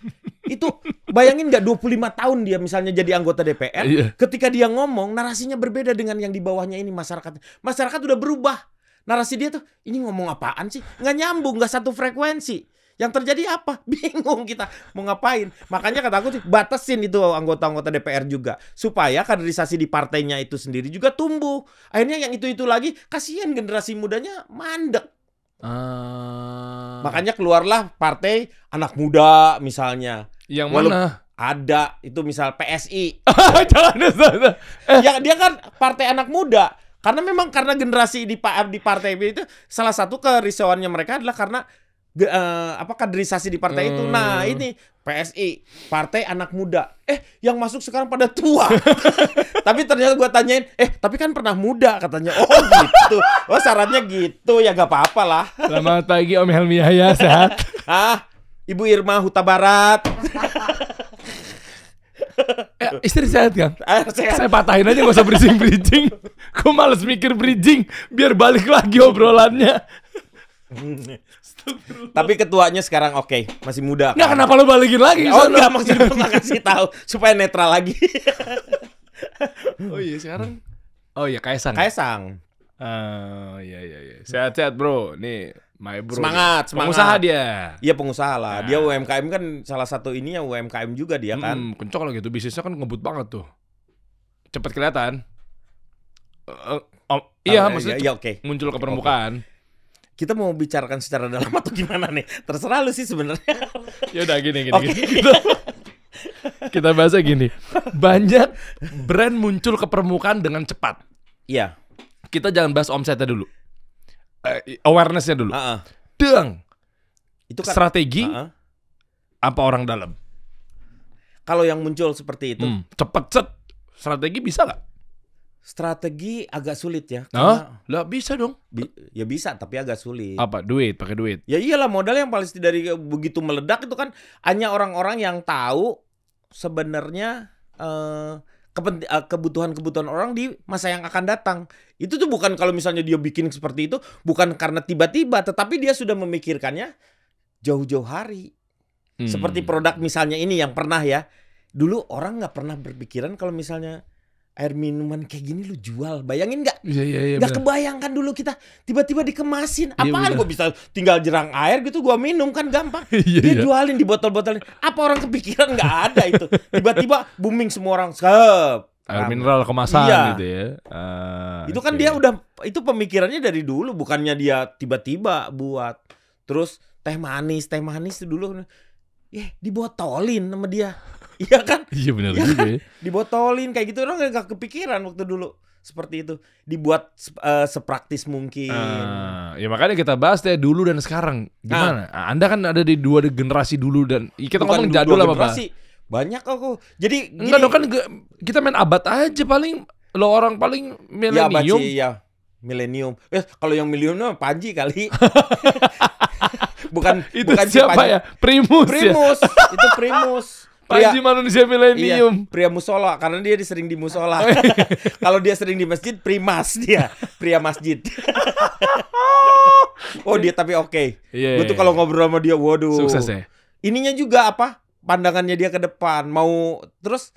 Speaker 1: itu bayangin nggak 25 tahun dia misalnya jadi anggota DPR yeah. ketika dia ngomong narasinya berbeda dengan yang di bawahnya ini masyarakat masyarakat udah berubah narasi dia tuh ini ngomong apaan sih nggak nyambung nggak satu frekuensi yang terjadi apa? *laughs* Bingung kita mau ngapain. Makanya kata aku sih batasin itu anggota-anggota DPR juga supaya kaderisasi di partainya itu sendiri juga tumbuh. Akhirnya yang itu-itu lagi kasihan generasi mudanya mandek. Ah. Makanya keluarlah partai anak muda misalnya. Yang Walau mana? Ada itu misal PSI. *laughs* Eh. ya dia kan partai anak muda. Karena memang karena generasi di di partai itu salah satu kerisauannya mereka adalah karena uh, apa kaderisasi di partai hmm. itu. Nah, hmm. ini PSI, partai anak muda. Eh, yang masuk sekarang pada tua. *laughs* tapi ternyata gue tanyain, eh tapi kan pernah muda katanya. Oh gitu. Oh syaratnya gitu ya gak apa-apa lah. Selamat
Speaker 2: pagi Om Helmi Yahya, sehat?
Speaker 1: *laughs* ah, Ibu Irma Huta Barat. *laughs* eh, istri sehat kan? Eh, sehat. Saya patahin aja gak usah bridging-bridging. Gue males mikir bridging biar balik
Speaker 2: lagi obrolannya.
Speaker 1: Tapi ketuanya sekarang oke, okay. masih muda. Nah, kenapa lo balikin lagi? Oh enggak maksudnya gue kasih tahu supaya netral lagi.
Speaker 2: oh iya sekarang. Oh iya Kaisang. Kaisang. Eh uh, iya iya iya. Sehat-sehat bro. Nih my bro. Semangat, semangat. Pengusaha dia. Iya pengusaha lah. Nah. Dia
Speaker 1: UMKM kan salah satu ininya UMKM juga dia kan. Hmm,
Speaker 2: kencok lagi tuh Bisnisnya kan ngebut banget tuh. Cepet kelihatan. Uh, oh, iya, maksudnya iya, iya, okay. muncul ke permukaan kita
Speaker 1: mau bicarakan
Speaker 2: secara dalam atau gimana
Speaker 1: nih? Terserah lu sih sebenarnya.
Speaker 2: ya udah gini gini. Okay. gini. Kita, kita gini. Banyak brand muncul ke permukaan dengan cepat. Iya. Kita jangan bahas omsetnya dulu. Uh, awarenessnya dulu. Uh -uh. Deng. Itu kan, strategi uh -uh.
Speaker 1: apa orang dalam? Kalau yang muncul seperti itu, hmm, cepet set strategi bisa nggak? strategi agak sulit ya. Karena lah bisa dong. Bi ya bisa, tapi agak sulit. Apa? Duit, pakai duit. Ya iyalah modal yang paling dari begitu meledak itu kan hanya orang-orang yang tahu sebenarnya eh, eh kebutuhan-kebutuhan orang di masa yang akan datang. Itu tuh bukan kalau misalnya dia bikin seperti itu bukan karena tiba-tiba, tetapi dia sudah memikirkannya jauh-jauh hari. Hmm. Seperti produk misalnya ini yang pernah ya. Dulu orang nggak pernah berpikiran kalau misalnya air minuman kayak gini lu jual bayangin nggak iya, iya, iya, nggak kebayangkan dulu kita tiba-tiba dikemasin iya, apaan iya, gue bisa tinggal jerang air gitu gue minum kan gampang *laughs* iya, dia iya. jualin di botol-botolin apa orang kepikiran nggak ada itu tiba-tiba booming semua orang sep air mineral kemasan iya. gitu ya.
Speaker 2: Uh, itu kan okay. dia
Speaker 1: udah itu pemikirannya dari dulu bukannya dia tiba-tiba buat. Terus teh manis, teh manis dulu ya yeah, dibotolin sama dia. Iya kan? Iya benar ya juga kan? Ya. Dibotolin kayak gitu orang gak kepikiran waktu dulu seperti itu dibuat uh, sepraktis mungkin.
Speaker 2: Uh, ya makanya kita bahas deh dulu dan sekarang gimana? Uh, Anda kan ada di dua generasi dulu dan kita Bukan ngomong jadul apa apa? Banyak aku. Jadi enggak dong kan kita main abad aja paling lo orang paling iya, milenium. Ya, iya. Milenium. Eh,
Speaker 1: kalau yang milenium Panji kali. *laughs* bukan itu bukan siapa ya? Primus. Ya? Primus. Ya? itu Primus. Pria Panji manusia milenium. Iya, pria musola karena dia sering di musola. Oh, iya. *laughs* Kalau dia sering di masjid, primas dia, pria masjid. *laughs* oh dia tapi oke. Okay. Yeah, Gue tuh kalau iya. ngobrol sama dia, waduh. Sukses ya. Ininya juga apa? Pandangannya dia ke depan, mau terus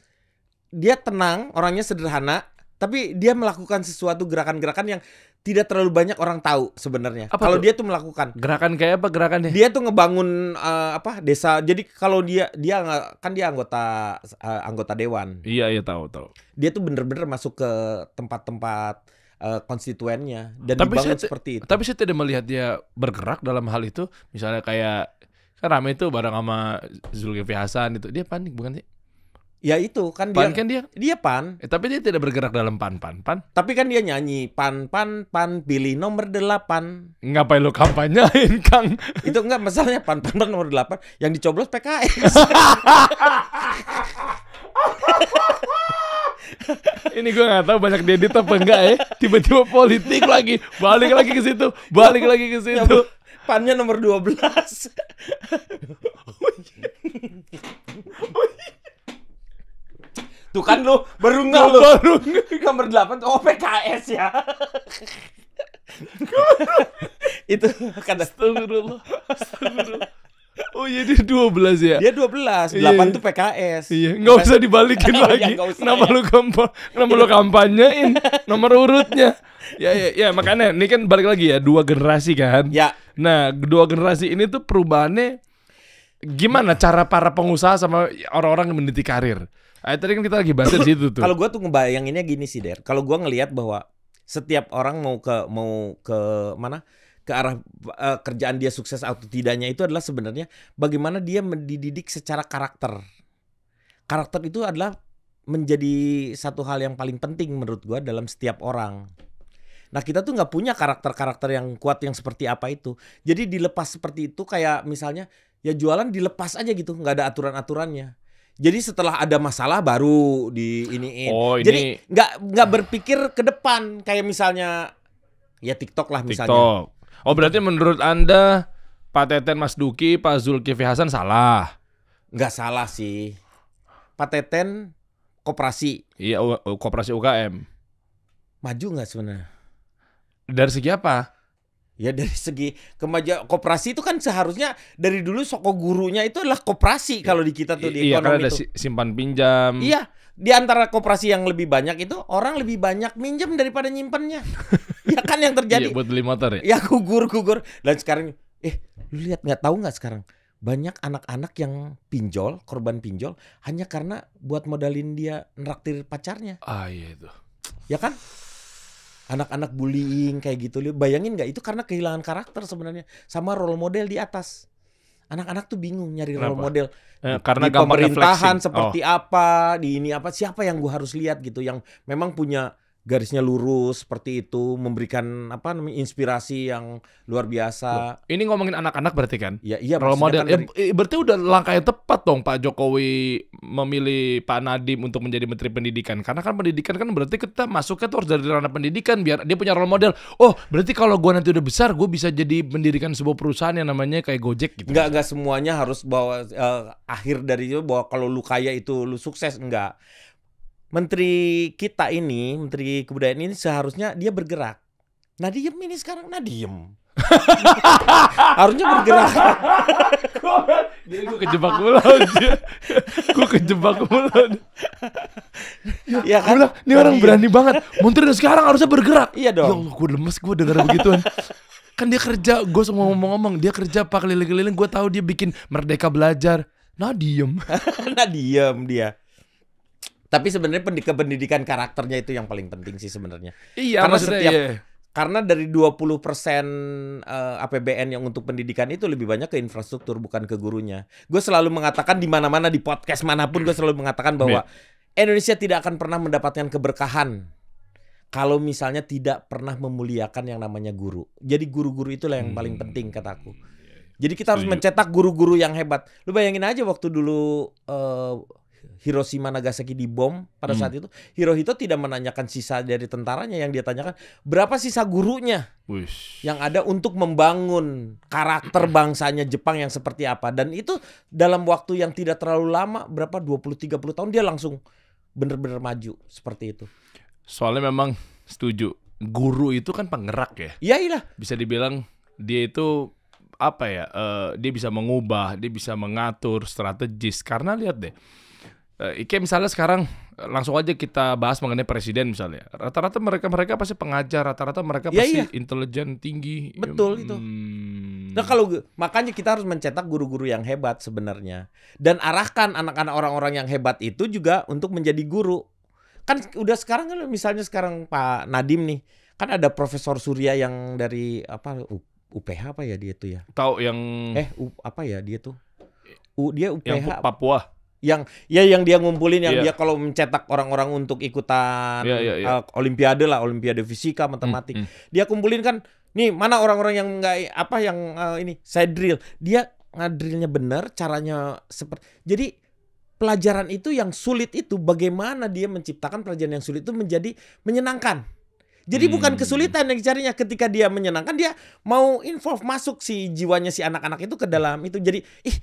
Speaker 1: dia tenang, orangnya sederhana, tapi dia melakukan sesuatu gerakan-gerakan yang tidak terlalu banyak orang tahu sebenarnya. Kalau dia tuh melakukan gerakan kayak apa gerakan Dia tuh ngebangun uh, apa desa. Jadi kalau dia dia kan dia anggota uh, anggota dewan.
Speaker 2: Iya iya tahu tahu.
Speaker 1: Dia tuh bener-bener masuk ke tempat-tempat uh, konstituennya dan tapi dibangun saya,
Speaker 2: seperti itu. Tapi saya tidak melihat dia bergerak dalam hal itu. Misalnya kayak kan rame itu bareng sama Zulkifli Hasan itu dia panik bukan sih?
Speaker 1: Ya itu kan dia. Pan kan dia. Dia pan. Eh, tapi dia tidak bergerak dalam pan pan pan. Tapi kan dia nyanyi pan pan pan pilih nomor delapan.
Speaker 2: Ngapain lo kampanyain *laughs* Kang? itu enggak masalahnya pan pan, nomor delapan yang dicoblos PKS. Ini gue gak tahu banyak dedit apa enggak ya. Tiba-tiba politik lagi, balik lagi ke situ, balik lagi ke situ. Pannya nomor dua belas
Speaker 1: *laughs* Tuh kan lu baru nggak lu. Baru Nomor 8 oh PKS ya. *laughs* itu kata astagfirullah. lu
Speaker 2: Oh iya dia 12 ya? Dia 12, 8 iya, tuh
Speaker 1: PKS Iya, gak PKS. usah dibalikin *laughs* iya, lagi iya, Nama ya. lu
Speaker 2: kampa nama lu kampanyein Nomor urutnya Ya ya ya makanya ini kan balik lagi ya Dua generasi kan Ya Nah dua generasi ini tuh perubahannya Gimana cara para pengusaha sama orang-orang yang meniti karir Ayo, ah, tadi kan kita lagi bahas di situ tuh. Kalau
Speaker 1: gue tuh ngebayanginnya gini sih, Der. Kalau gue ngelihat bahwa setiap orang mau ke mau ke mana? ke arah uh, kerjaan dia sukses atau tidaknya itu adalah sebenarnya bagaimana dia mendidik secara karakter. Karakter itu adalah menjadi satu hal yang paling penting menurut gua dalam setiap orang. Nah kita tuh nggak punya karakter-karakter yang kuat yang seperti apa itu. Jadi dilepas seperti itu kayak misalnya ya jualan dilepas aja gitu nggak ada aturan-aturannya. Jadi setelah ada masalah baru di ini Oh, ini... Jadi nggak nggak berpikir ke depan kayak misalnya
Speaker 2: ya TikTok lah misalnya. TikTok. Oh berarti menurut anda Pak Teten Mas Duki, Pak Zulkifli Hasan salah? Nggak salah sih. Pak Teten koperasi.
Speaker 1: Iya koperasi UKM. Maju nggak sebenarnya? Dari segi apa? Ya dari segi kemajuan koperasi itu kan seharusnya dari dulu soko gurunya itu adalah koperasi iya. kalau di kita tuh di iya, ekonomi ada simpan pinjam. Iya, di antara koperasi yang lebih banyak itu orang lebih banyak minjem daripada nyimpannya. *laughs* ya kan yang terjadi. Iya, buat beli motor ya. Ya gugur-gugur dan sekarang eh lu lihat nggak tahu nggak sekarang banyak anak-anak yang pinjol, korban pinjol hanya karena buat modalin dia neraktir
Speaker 2: pacarnya. Ah iya itu.
Speaker 1: Ya kan? anak-anak bullying kayak gitu bayangin nggak itu karena kehilangan karakter sebenarnya sama role model di atas anak-anak tuh bingung nyari Kenapa? role model eh, karena di pemerintahan flexing. seperti oh. apa di ini apa siapa yang gua harus lihat gitu yang memang punya garisnya lurus seperti itu memberikan apa namanya inspirasi
Speaker 2: yang luar biasa. Loh,
Speaker 1: ini ngomongin anak-anak berarti kan?
Speaker 2: Ya, iya role model. Kan dari... Eh, berarti udah langkah yang tepat dong Pak Jokowi memilih Pak Nadiem untuk menjadi Menteri Pendidikan. Karena kan pendidikan kan berarti kita masuknya tuh harus dari ranah pendidikan biar dia punya role model. Oh, berarti kalau gua nanti udah besar gua bisa jadi mendirikan sebuah perusahaan yang namanya kayak Gojek gitu. Enggak, enggak semuanya harus
Speaker 1: bawa uh, akhir dari itu bahwa kalau lu kaya itu lu sukses enggak menteri kita ini, menteri kebudayaan ini seharusnya dia bergerak. Nah diem
Speaker 2: ini sekarang, nah diem.
Speaker 1: *laughs* Harusnya bergerak.
Speaker 2: Jadi *laughs* gue kejebak mulu Gue kejebak mulu Ya, ya kan? Bilang, ini orang iya. berani banget. Menteri sekarang harusnya bergerak. Iya dong. Ya Allah, gue lemes gue dengar begituan kan dia kerja gue semua ngomong-ngomong dia kerja pak keliling-keliling gue tahu dia bikin merdeka belajar nah diem *laughs* nah diem dia tapi sebenarnya pendidikan
Speaker 1: pendidikan karakternya itu yang paling penting sih sebenarnya. Iya, karena setiap iya. karena dari 20% uh, APBN yang untuk pendidikan itu lebih banyak ke infrastruktur bukan ke gurunya. Gue selalu mengatakan di mana-mana di podcast manapun gue selalu mengatakan bahwa iya. Indonesia tidak akan pernah mendapatkan keberkahan kalau misalnya tidak pernah memuliakan yang namanya guru. Jadi guru-guru itulah yang hmm. paling penting kataku. Iya, iya. Jadi kita harus mencetak guru-guru yang hebat. Lu bayangin aja waktu dulu uh, Hiroshima Nagasaki dibom pada hmm. saat itu, Hirohito tidak menanyakan sisa dari tentaranya yang dia tanyakan berapa sisa gurunya Uish. yang ada untuk membangun karakter bangsanya Jepang yang seperti apa dan itu dalam waktu yang tidak terlalu lama berapa 20 30 tahun dia langsung benar-benar maju
Speaker 2: seperti itu. Soalnya memang setuju, guru itu kan penggerak ya. Iya iyalah. Bisa dibilang dia itu apa ya? Uh, dia bisa mengubah, dia bisa mengatur strategis karena lihat deh Eh, Ike misalnya sekarang eh, langsung aja kita bahas mengenai presiden misalnya. Rata-rata mereka mereka pasti pengajar, rata-rata mereka ya, pasti iya. intelijen tinggi. Betul hmm. itu. Nah kalau makanya kita harus mencetak guru-guru yang hebat
Speaker 1: sebenarnya dan arahkan anak-anak orang-orang yang hebat itu juga untuk menjadi guru. Kan udah sekarang kan misalnya sekarang Pak Nadim nih kan ada Profesor Surya yang dari apa UPH apa ya dia tuh ya? Tahu yang eh U, apa ya dia tuh? U, dia UPH yang Papua yang ya yang dia ngumpulin yang yeah. dia kalau mencetak orang-orang untuk ikutan yeah, yeah, yeah. Uh, olimpiade lah olimpiade fisika matematik mm, mm. dia kumpulin kan nih mana orang-orang yang nggak apa yang uh, ini saya drill dia ngadrilnya benar caranya seperti jadi pelajaran itu yang sulit itu bagaimana dia menciptakan pelajaran yang sulit itu menjadi menyenangkan jadi hmm. bukan kesulitan yang dicarinya ketika dia menyenangkan dia mau involve masuk si jiwanya si anak-anak itu ke dalam itu jadi ih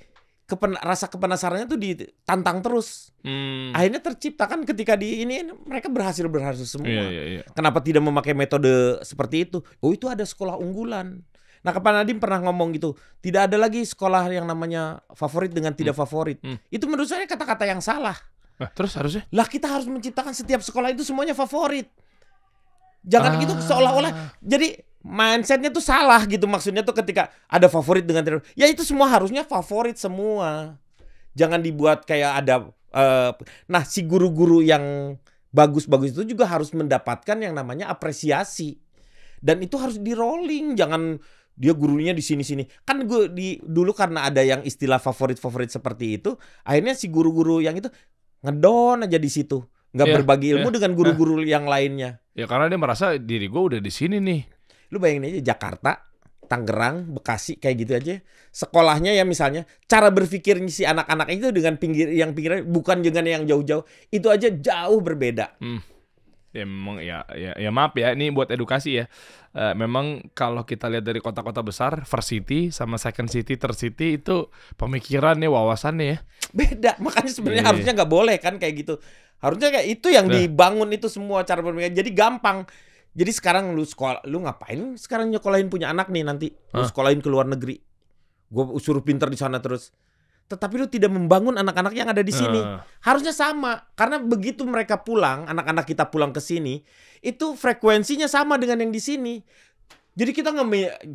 Speaker 1: kepen rasa kepenasarannya tuh ditantang terus. Hmm. Akhirnya terciptakan ketika di ini mereka berhasil berhasil semua. Yeah, yeah, yeah. Kenapa tidak memakai metode seperti itu? Oh itu ada sekolah unggulan. Nah, kapan Nadiem pernah ngomong gitu, tidak ada lagi sekolah yang namanya favorit dengan tidak hmm. favorit. Hmm. Itu menurut saya kata-kata yang salah. Nah, terus harusnya? Lah kita harus menciptakan setiap sekolah itu semuanya favorit. Jangan ah. gitu seolah-olah. Jadi mindsetnya tuh salah gitu maksudnya tuh ketika ada favorit dengan teror ya itu semua harusnya favorit semua jangan dibuat kayak ada uh, nah si guru-guru yang bagus-bagus itu juga harus mendapatkan yang namanya apresiasi dan itu harus di rolling jangan dia gurunya di sini sini kan gue di dulu karena ada yang istilah favorit favorit seperti itu akhirnya si guru-guru yang itu ngedon aja di situ nggak yeah, berbagi ilmu yeah. dengan guru-guru
Speaker 2: nah. yang lainnya ya karena dia merasa diri gue udah di sini nih Lu bayangin aja
Speaker 1: Jakarta, Tangerang, Bekasi kayak gitu aja. Sekolahnya ya misalnya cara berpikirnya si anak-anak itu dengan pinggir yang pinggirnya bukan dengan yang jauh-jauh itu aja jauh berbeda.
Speaker 2: Hmm. Ya, memang ya, ya ya maaf ya ini buat edukasi ya. Uh, memang kalau kita lihat dari kota-kota besar, first city sama second city, third city itu pemikirannya, wawasannya ya.
Speaker 1: Beda, makanya sebenarnya iya. harusnya
Speaker 2: nggak boleh kan kayak gitu. Harusnya kayak itu yang nah. dibangun
Speaker 1: itu semua cara berpikir. Jadi gampang jadi sekarang lu sekolah, lu ngapain? Sekarang nyekolahin punya anak nih nanti, lu huh? sekolahin ke luar negeri. Gue suruh pinter di sana terus. Tetapi lu tidak membangun anak-anak yang ada di sini. Harusnya sama, karena begitu mereka pulang, anak-anak kita pulang ke sini, itu frekuensinya sama dengan yang di sini. Jadi kita nggak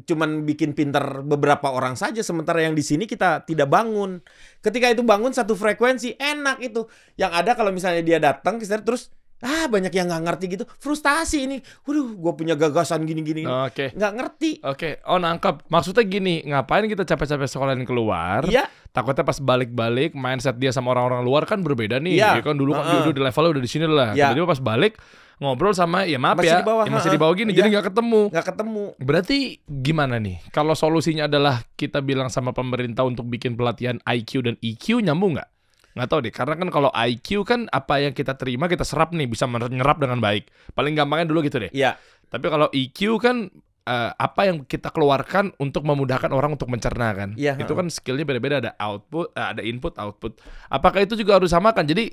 Speaker 1: cuman bikin pinter beberapa orang saja, sementara yang di sini kita tidak bangun. Ketika itu bangun satu frekuensi, enak itu. Yang ada kalau misalnya dia datang, terus ah banyak yang nggak ngerti gitu frustasi ini waduh gue punya gagasan gini gini oke
Speaker 2: okay. ngerti oke okay. oh nangkep. maksudnya gini ngapain kita capek-capek sekolahin keluar iya takutnya pas balik-balik mindset dia sama orang-orang luar kan berbeda nih iya. kan dulu uh kan -uh. dulu di level udah di sini lah iya. tiba pas balik ngobrol sama ya maaf masih ya, di bawah, ya masih di bawah gini jadi iya. nggak ketemu nggak ketemu berarti gimana nih kalau solusinya adalah kita bilang sama pemerintah untuk bikin pelatihan IQ dan EQ nyambung nggak nggak tahu deh karena kan kalau IQ kan apa yang kita terima kita serap nih bisa menyerap dengan baik paling gampangnya dulu gitu deh iya tapi kalau EQ kan uh, apa yang kita keluarkan untuk memudahkan orang untuk mencerna kan ya, itu kan skillnya beda-beda ada output eh, ada input output apakah itu juga harus sama kan jadi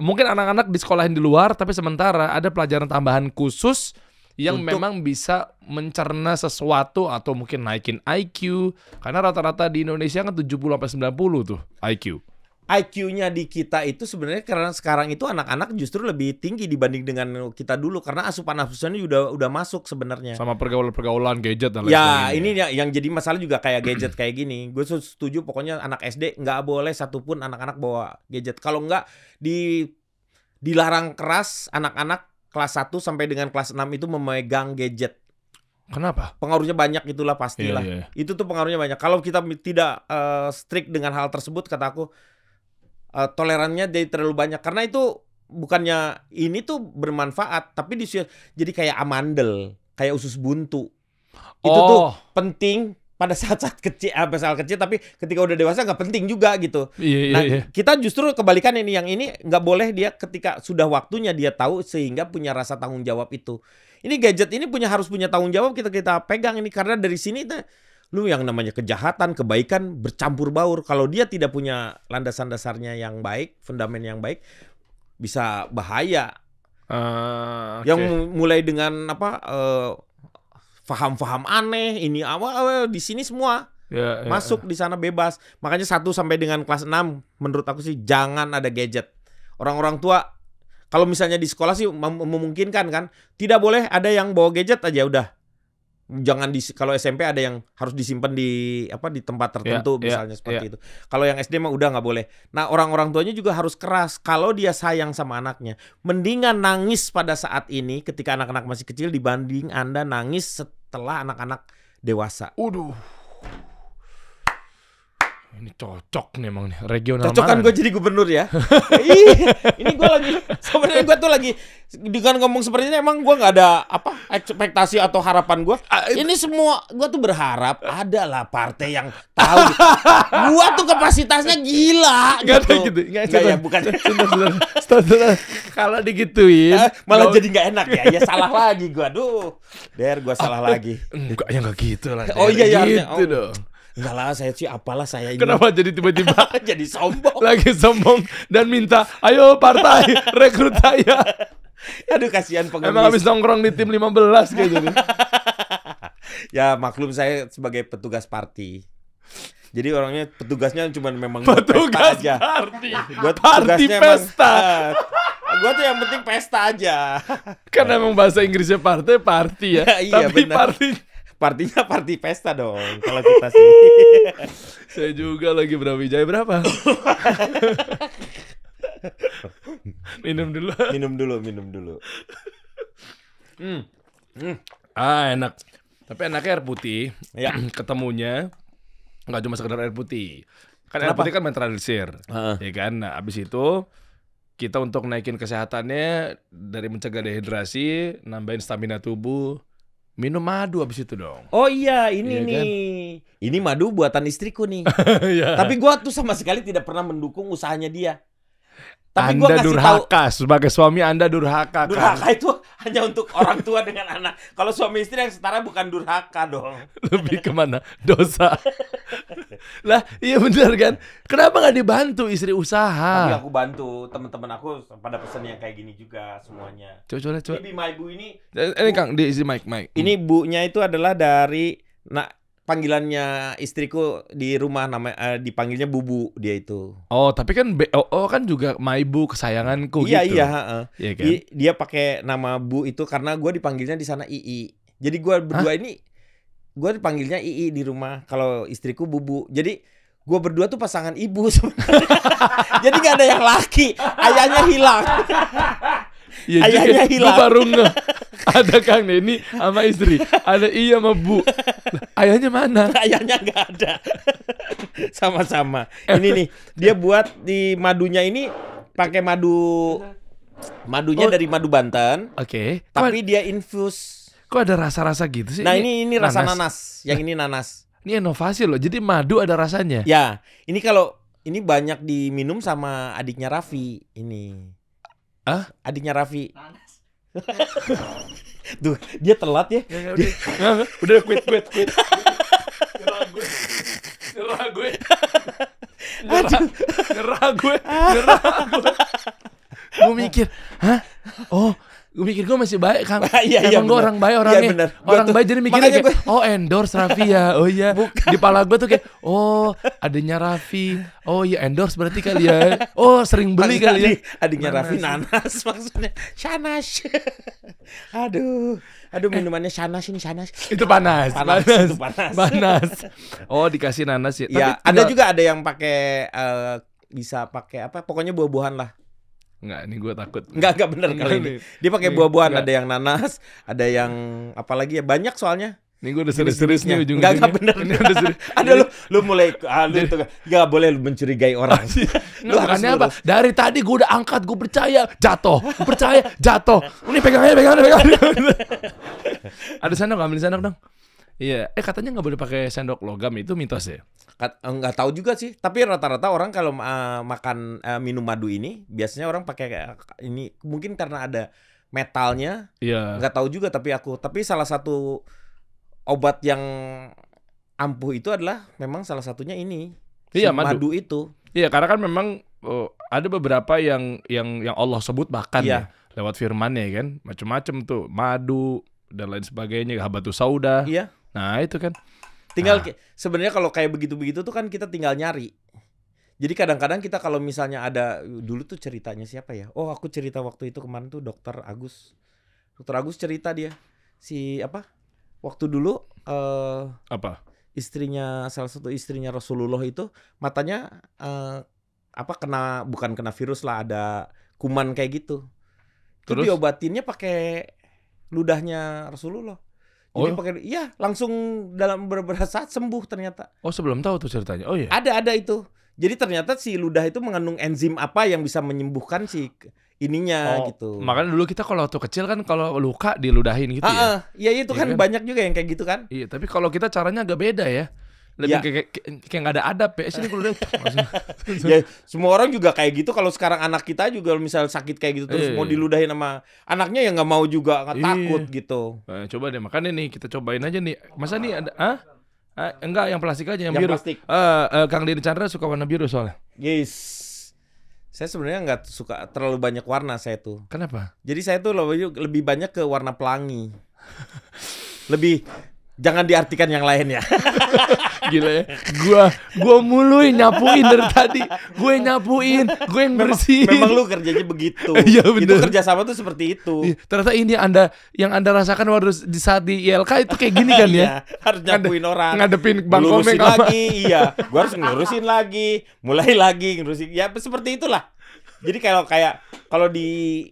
Speaker 2: mungkin anak-anak di sekolahin di luar tapi sementara ada pelajaran tambahan khusus yang untuk... memang bisa mencerna sesuatu atau mungkin naikin IQ karena rata-rata di Indonesia kan 70 sampai 90 tuh IQ. IQ-nya di kita itu sebenarnya karena sekarang itu anak-anak justru lebih tinggi
Speaker 1: dibanding dengan kita dulu karena asupan asupannya udah udah masuk sebenarnya. Sama
Speaker 2: pergaulan-pergaulan gadget dan lain-lain. Ya, ini
Speaker 1: ya. yang jadi masalah juga kayak gadget kayak gini. Gue setuju pokoknya anak SD nggak boleh satupun anak-anak bawa gadget. Kalau nggak di dilarang keras anak-anak kelas 1 sampai dengan kelas 6 itu memegang gadget. Kenapa? Pengaruhnya banyak itulah iya, pastilah. Iya, iya. Itu tuh pengaruhnya banyak. Kalau kita tidak uh, strict dengan hal tersebut kata aku uh, tolerannya jadi terlalu banyak karena itu bukannya ini tuh bermanfaat tapi di jadi kayak amandel kayak usus buntu oh. itu tuh oh. penting pada saat-saat kecil apa saat kecil tapi ketika udah dewasa nggak penting juga gitu iya, iya, nah iya. kita justru kebalikan ini yang ini nggak boleh dia ketika sudah waktunya dia tahu sehingga punya rasa tanggung jawab itu ini gadget ini punya harus punya tanggung jawab kita kita pegang ini karena dari sini tuh lu yang namanya kejahatan, kebaikan bercampur baur. Kalau dia tidak punya landasan dasarnya yang baik, fundament yang baik, bisa bahaya.
Speaker 2: Uh, ah, okay. Yang
Speaker 1: mulai dengan apa eh, faham-faham uh, aneh, ini awal awal di sini semua
Speaker 2: yeah, ya, masuk
Speaker 1: yeah. di sana bebas. Makanya satu sampai dengan kelas 6 menurut aku sih jangan ada gadget. Orang-orang tua kalau misalnya di sekolah sih mem memungkinkan kan, tidak boleh ada yang bawa gadget aja udah jangan di kalau SMP ada yang harus disimpan di apa di tempat iya, tertentu yeah, misalnya yeah, seperti yeah. itu. Kalau yang SD mah udah nggak boleh. Nah, orang-orang tuanya juga harus keras kalau dia sayang sama anaknya. Mendingan nangis pada saat ini ketika anak-anak masih kecil dibanding Anda nangis setelah anak-anak
Speaker 2: dewasa. Uduh ini cocok nih emang nih regional cocok kan gue jadi
Speaker 1: gubernur ya *laughs* Ih, ini gue lagi sebenarnya gue tuh lagi dengan ngomong seperti ini emang gue nggak ada apa ekspektasi atau harapan gue ah, ini semua gue tuh berharap ada lah partai yang tahu gitu. gue tuh kapasitasnya gila gak gitu. ada gitu gak, gak ya bukan kalau digituin nah, malah gak... jadi nggak enak ya ya salah lagi gue aduh der gue salah ah, eh, lagi enggak ya nggak
Speaker 2: gitu lah oh iya iya gitu oh. dong Enggak lah, saya sih apalah saya ini. Kenapa jadi tiba-tiba *laughs* jadi sombong? Lagi sombong dan minta, "Ayo partai rekrut saya." *laughs* Aduh kasihan pengemis. Emang habis nongkrong di tim 15 kayak gitu. *laughs*
Speaker 1: ya maklum saya sebagai petugas party. Jadi orangnya petugasnya cuma memang
Speaker 2: petugas ya aja. Party. Buat party pesta.
Speaker 1: Emang, tuh yang penting pesta aja.
Speaker 2: Karena emang bahasa Inggrisnya party party ya. ya iya, Tapi benar. party partinya party pesta dong kalau kita *laughs* sih. Saya juga lagi berawijaya berapa? *laughs* minum dulu. minum dulu, minum dulu. Hmm. hmm. Ah, enak. Tapi enaknya air putih. Ya. *clears throat* Ketemunya nggak cuma sekedar air putih. Kan Kenapa? air putih kan menetralisir. Uh -uh. Ya kan? Nah, abis itu kita untuk naikin kesehatannya dari mencegah dehidrasi, nambahin stamina tubuh, Minum madu abis itu dong. Oh iya, ini iya kan? nih. Kan? Ini madu buatan istriku nih. *laughs* yeah. Tapi gua tuh sama sekali tidak
Speaker 1: pernah mendukung usahanya dia. Tapi anda gua durhaka
Speaker 2: tahu, sebagai suami Anda durhaka. Kan? Durhaka kan? itu
Speaker 1: hanya untuk orang tua dengan anak. Kalau suami istri yang setara bukan durhaka dong.
Speaker 2: *laughs* Lebih kemana? Dosa. *laughs* lah, iya benar kan? Kenapa nggak dibantu istri usaha? Tapi aku
Speaker 1: bantu teman-teman aku pada pesan yang kayak gini juga semuanya. Coba coba coba. Ini Ibu ini.
Speaker 2: Ini eh, eh, Kang, di isi Mike mic. Ini nya itu adalah dari
Speaker 1: nah panggilannya istriku di rumah nama uh, dipanggilnya Bubu dia itu.
Speaker 2: Oh, tapi kan BOO oh, oh, kan juga maibu kesayanganku iya, gitu. Iya, iya, iya kan? Dia,
Speaker 1: pakai nama Bu itu karena gua dipanggilnya di sana II. Jadi gua berdua Hah? ini gua dipanggilnya II di rumah kalau istriku Bubu. Jadi gua berdua tuh pasangan ibu *laughs* sebenarnya. Jadi nggak ada yang laki, ayahnya hilang.
Speaker 2: Iya Ayahnya juga, hilang. Gue baru nge. *laughs* Ada Kang Denny sama istri. Ada Iya sama Bu. Ayahnya mana? *laughs* Ayahnya nggak ada. *laughs* Sama-sama. Ini nih,
Speaker 1: dia buat di madunya ini pakai madu madunya oh. dari madu Banten. Oke. Okay. Tapi Kok, dia infuse. Kok ada rasa-rasa
Speaker 2: gitu sih? Nah, ini ini, ini rasa nanas. nanas. Yang ini nanas. Ini inovasi loh. Jadi madu ada rasanya. Ya,
Speaker 1: ini kalau ini banyak diminum sama adiknya Raffi ini. Hah? Adiknya Raffi. *laughs* Duh, dia telat ya. ya, ya udah. udah quit quit quit. Nyerah gue. Nyerah gue. Nyerah,
Speaker 2: *laughs* nyerah gue. Nyerah *laughs* gue. gue mikir, hah? Oh, gue mikir gue masih baik kan *laughs* iya, emang iya, gue orang baik orangnya iya, orang tuh, iya, baik jadi mikirnya kayak gue... oh endorse Raffi ya oh iya *laughs* Bukan. di pala gue tuh kayak oh adanya Raffi oh iya endorse berarti kali ya *laughs* oh sering beli Adi, kali ya adanya Raffi nanas
Speaker 1: maksudnya Shanas aduh aduh minumannya Shanas ini Shanas itu panas panas panas itu panas. panas oh dikasih
Speaker 2: nanas ya, ya Tapi ada
Speaker 1: juga ada yang pakai uh, bisa pakai apa pokoknya buah-buahan lah
Speaker 2: Enggak, ini gue takut. Enggak, enggak bener kali ini. Dia pakai buah-buahan, ada
Speaker 1: yang nanas, ada yang apalagi ya banyak soalnya. Ini gue udah serius-serius nih ujung Enggak, enggak bener. Ini udah serius. Ada
Speaker 2: *laughs* lu, lu mulai, ah, itu tuh, enggak boleh lu mencurigai orang. Iya. *laughs* lu harus apa? Dari tadi gue udah angkat, gue percaya, jatuh. Percaya, jatuh. Ini pegang aja, pegang aja, pegang aja. *laughs* ada sendok, ambil sendok dong. Iya, eh katanya nggak boleh pakai sendok logam itu mitos ya? Kat, eh, nggak tahu juga sih, tapi rata-rata orang kalau
Speaker 1: uh, makan uh, minum madu ini biasanya orang pakai uh, ini mungkin karena ada metalnya. Iya. Nggak tahu juga tapi aku, tapi salah satu obat yang ampuh itu adalah memang salah satunya ini. Iya, si madu. madu
Speaker 2: itu. Iya, karena kan memang uh, ada beberapa yang yang yang Allah sebut bahkan iya. ya lewat firman ya kan, macam-macam tuh, madu dan lain sebagainya, habatus sauda. Iya Nah, itu kan. Tinggal nah. sebenarnya kalau kayak begitu-begitu tuh kan kita tinggal nyari. Jadi
Speaker 1: kadang-kadang kita kalau misalnya ada dulu tuh ceritanya siapa ya? Oh, aku cerita waktu itu kemarin tuh dokter Agus. Dokter Agus cerita dia si apa? Waktu dulu uh, apa? Istrinya salah satu istrinya Rasulullah itu matanya uh, apa kena bukan kena virus lah ada kuman kayak gitu. Terus itu diobatinnya pakai ludahnya Rasulullah. Jadi oh. pakai iya langsung dalam beberapa saat sembuh ternyata.
Speaker 2: Oh sebelum tahu tuh ceritanya. Oh iya.
Speaker 1: Ada ada itu. Jadi ternyata si ludah itu mengandung enzim apa yang bisa menyembuhkan si ininya oh, gitu. Makanya
Speaker 2: dulu kita kalau waktu kecil kan kalau luka diludahin gitu ah, ya. Iya, iya itu ya kan, kan banyak juga yang kayak gitu kan. Iya tapi kalau kita caranya agak beda ya lebih ya. kayak kayak nggak ada adab ya sini kalau *laughs*
Speaker 1: ya semua orang juga kayak gitu kalau sekarang anak kita juga misal sakit kayak gitu terus e. mau iya. diludahin sama
Speaker 2: anaknya yang nggak mau juga nggak e. takut gitu nah, coba deh makanya nih kita cobain aja nih masa nih ada ah enggak, yang plastik aja, yang, yang biru. Plastik. Uh, uh, Kang Deddy Chandra suka warna biru soalnya.
Speaker 1: Yes. Saya sebenarnya nggak suka terlalu banyak warna saya tuh. Kenapa? Jadi saya tuh lebih banyak ke warna pelangi. lebih jangan diartikan yang lain ya. *laughs* Gila ya.
Speaker 2: Gua gua muluin nyapuin dari tadi. Gue nyapuin, gue yang bersih. Memang, memang lu kerjanya begitu. *laughs* Iya benar. Itu sama tuh seperti itu. Iya, ternyata ini yang Anda yang Anda rasakan waktu di saat di ILK itu kayak gini kan ya. *laughs* ya harus nyapuin
Speaker 1: orang. Ngadepin Bang Komeng lagi, iya. Gua harus ngurusin lagi, mulai lagi ngurusin. Ya seperti itulah. Jadi kalau kayak kalau di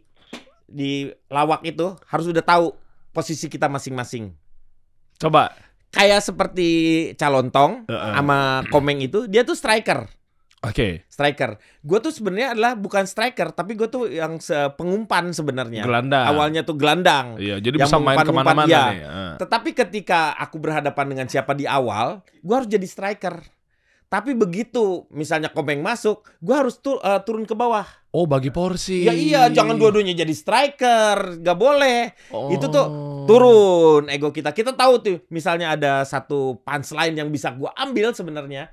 Speaker 1: di lawak itu harus udah tahu posisi kita masing-masing Coba. Kayak seperti Calontong uh -uh. sama Komeng itu, dia tuh striker. Oke. Okay. Striker. Gue tuh sebenarnya adalah bukan striker, tapi gue tuh yang se pengumpan sebenarnya. Gelandang. Awalnya tuh gelandang.
Speaker 2: Iya, jadi yang bisa main kemana-mana ya. nih. Uh.
Speaker 1: Tetapi ketika aku berhadapan dengan siapa di awal, gue harus jadi striker. Tapi begitu misalnya komeng masuk, gue harus tu- uh, turun ke bawah. Oh, bagi porsi. Ya iya, jangan dua-duanya jadi striker, gak boleh. Oh. Itu tuh oh turun ego kita. Kita tahu tuh misalnya ada satu punchline yang bisa gua ambil sebenarnya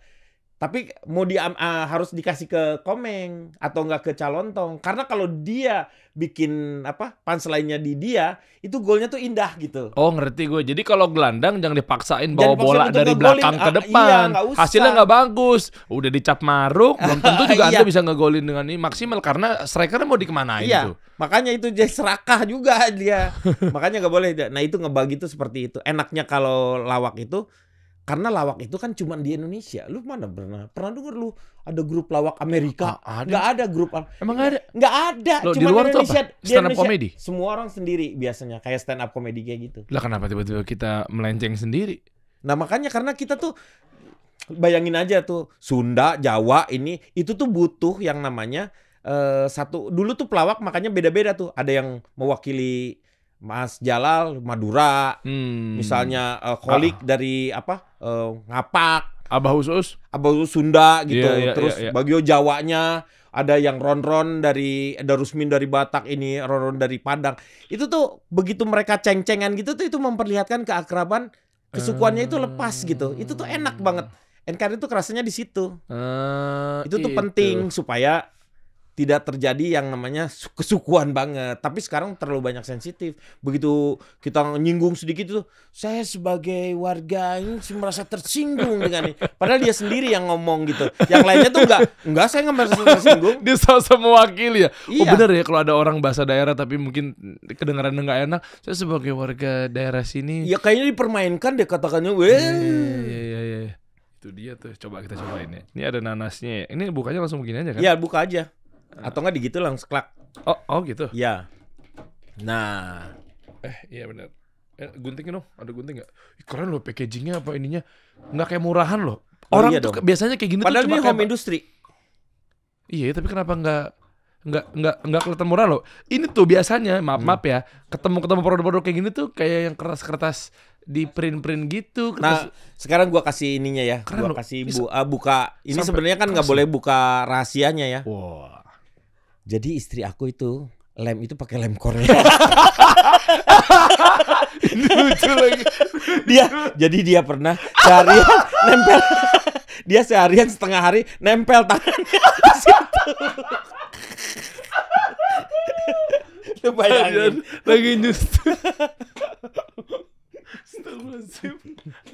Speaker 1: tapi mau di uh, ah, harus dikasih ke Komeng atau enggak ke calon tong karena kalau dia bikin apa pans
Speaker 2: lainnya di dia itu
Speaker 1: golnya tuh indah
Speaker 2: gitu. Oh ngerti gue. Jadi kalau gelandang jangan dipaksain bawa jangan bola dari belakang ke ah, iya, depan. uh, iya, Hasilnya nggak bagus. Udah dicap maruk belum tentu *laughs* juga iya. Anda bisa ngegolin dengan ini maksimal karena striker mau dikemanain iya. tuh. Makanya itu jadi serakah
Speaker 1: juga dia. *laughs* makanya nggak boleh. Nah itu ngebagi tuh seperti itu. Enaknya kalau lawak itu karena lawak itu kan cuma di Indonesia. Lu mana pernah pernah denger lu ada grup lawak Amerika? Ah, ada. Gak ada grup. Emang gak ada? Gak ada. Loh, cuma di luar Indonesia. Itu apa? Stand up comedy. Semua orang sendiri biasanya kayak stand up comedy kayak gitu.
Speaker 2: Lah kenapa tiba-tiba kita melenceng sendiri? Nah
Speaker 1: makanya karena kita tuh bayangin aja tuh Sunda, Jawa ini itu tuh butuh yang namanya uh, satu dulu tuh pelawak makanya beda-beda tuh. Ada yang mewakili Mas Jalal Madura, hmm. misalnya uh, kolik ah. dari apa uh, ngapak, Abah Usus, Abah Usus Sunda gitu, yeah, yeah, terus yeah, yeah. Bagio Jawanya, ada yang ronron dari Darusmin dari Batak ini, ronron dari Padang. Itu tuh begitu mereka ceng-cengan gitu tuh itu memperlihatkan keakraban kesukuannya itu lepas gitu. Itu tuh enak banget. NKRI tuh kerasanya di situ.
Speaker 2: Uh,
Speaker 1: itu tuh itu. penting gitu. supaya tidak terjadi yang namanya kesukuan banget. Tapi sekarang terlalu banyak sensitif. Begitu kita nyinggung sedikit tuh, saya sebagai warga ini
Speaker 2: merasa tersinggung dengan ini. Padahal dia sendiri yang ngomong gitu. Yang lainnya tuh enggak, enggak saya nggak merasa tersinggung. dia sama-sama wakil ya. Oh, iya. Oh bener ya kalau ada orang bahasa daerah tapi mungkin kedengaran enggak enak, saya sebagai warga daerah sini. Ya kayaknya dipermainkan deh katakannya, iya, weh. Iya, iya, iya, iya. Itu dia tuh, coba kita cobain ya. Ini ada nanasnya ya. Ini bukanya langsung begini aja kan? Iya, buka aja. Atau nggak gitu langsung klak. Oh, oh gitu. Ya. Nah. Eh, iya benar. Eh, gunting dong, ada gunting nggak? Keren loh packagingnya apa ininya, nggak kayak murahan loh. Oh, Orang oh, iya tuh dong. biasanya kayak gini Padahal tuh cuma kayak home industry. Iya, tapi kenapa nggak nggak nggak nggak kelihatan murah loh. Ini tuh biasanya maaf hmm. maaf ya, ketemu ketemu produk-produk kayak gini tuh kayak yang kertas-kertas di print-print gitu. Nah, kertas. Nah,
Speaker 1: sekarang gua kasih ininya ya. Keren gua loh. kasih bu, ah, buka ini sebenarnya kan nggak boleh buka rahasianya ya. Wow. Jadi istri aku itu lem itu pakai lem Korea. *laughs*
Speaker 2: Lucu lagi. Dia
Speaker 1: jadi dia pernah seharian nempel dia seharian setengah hari nempel tangannya di situ. bayangin lagi nyusut.
Speaker 2: Astagfirullahaladzim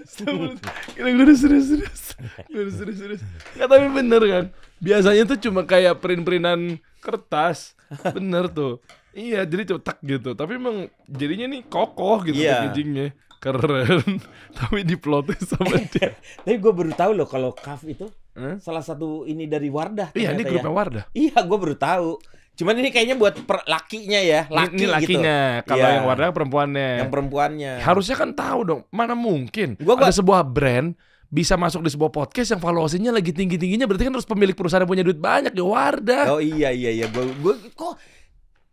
Speaker 2: Astagfirullahaladzim Gue udah serius-serius Gue udah serius-serius Gak tapi bener kan biasanya tuh cuma kayak print-printan kertas *laughs* bener tuh iya jadi cetak gitu tapi emang jadinya nih kokoh gitu yeah. packagingnya keren *laughs* tapi diplotin
Speaker 1: sama *laughs* dia tapi gue baru tahu loh kalau kaf itu hmm? salah satu ini dari Wardah iya ini grupnya ya. Wardah iya gue baru tahu Cuman ini kayaknya buat per, lakinya ya, laki ini, gitu. ini lakinya. Gitu. Kalau yeah. yang Wardah
Speaker 2: perempuannya. Yang perempuannya. Harusnya kan tahu dong, mana mungkin gua, gua... ada sebuah brand bisa masuk di sebuah podcast yang valuasinya lagi tinggi-tingginya berarti kan terus pemilik perusahaan punya duit banyak ya Wardah. Oh iya iya iya gua gua
Speaker 1: kok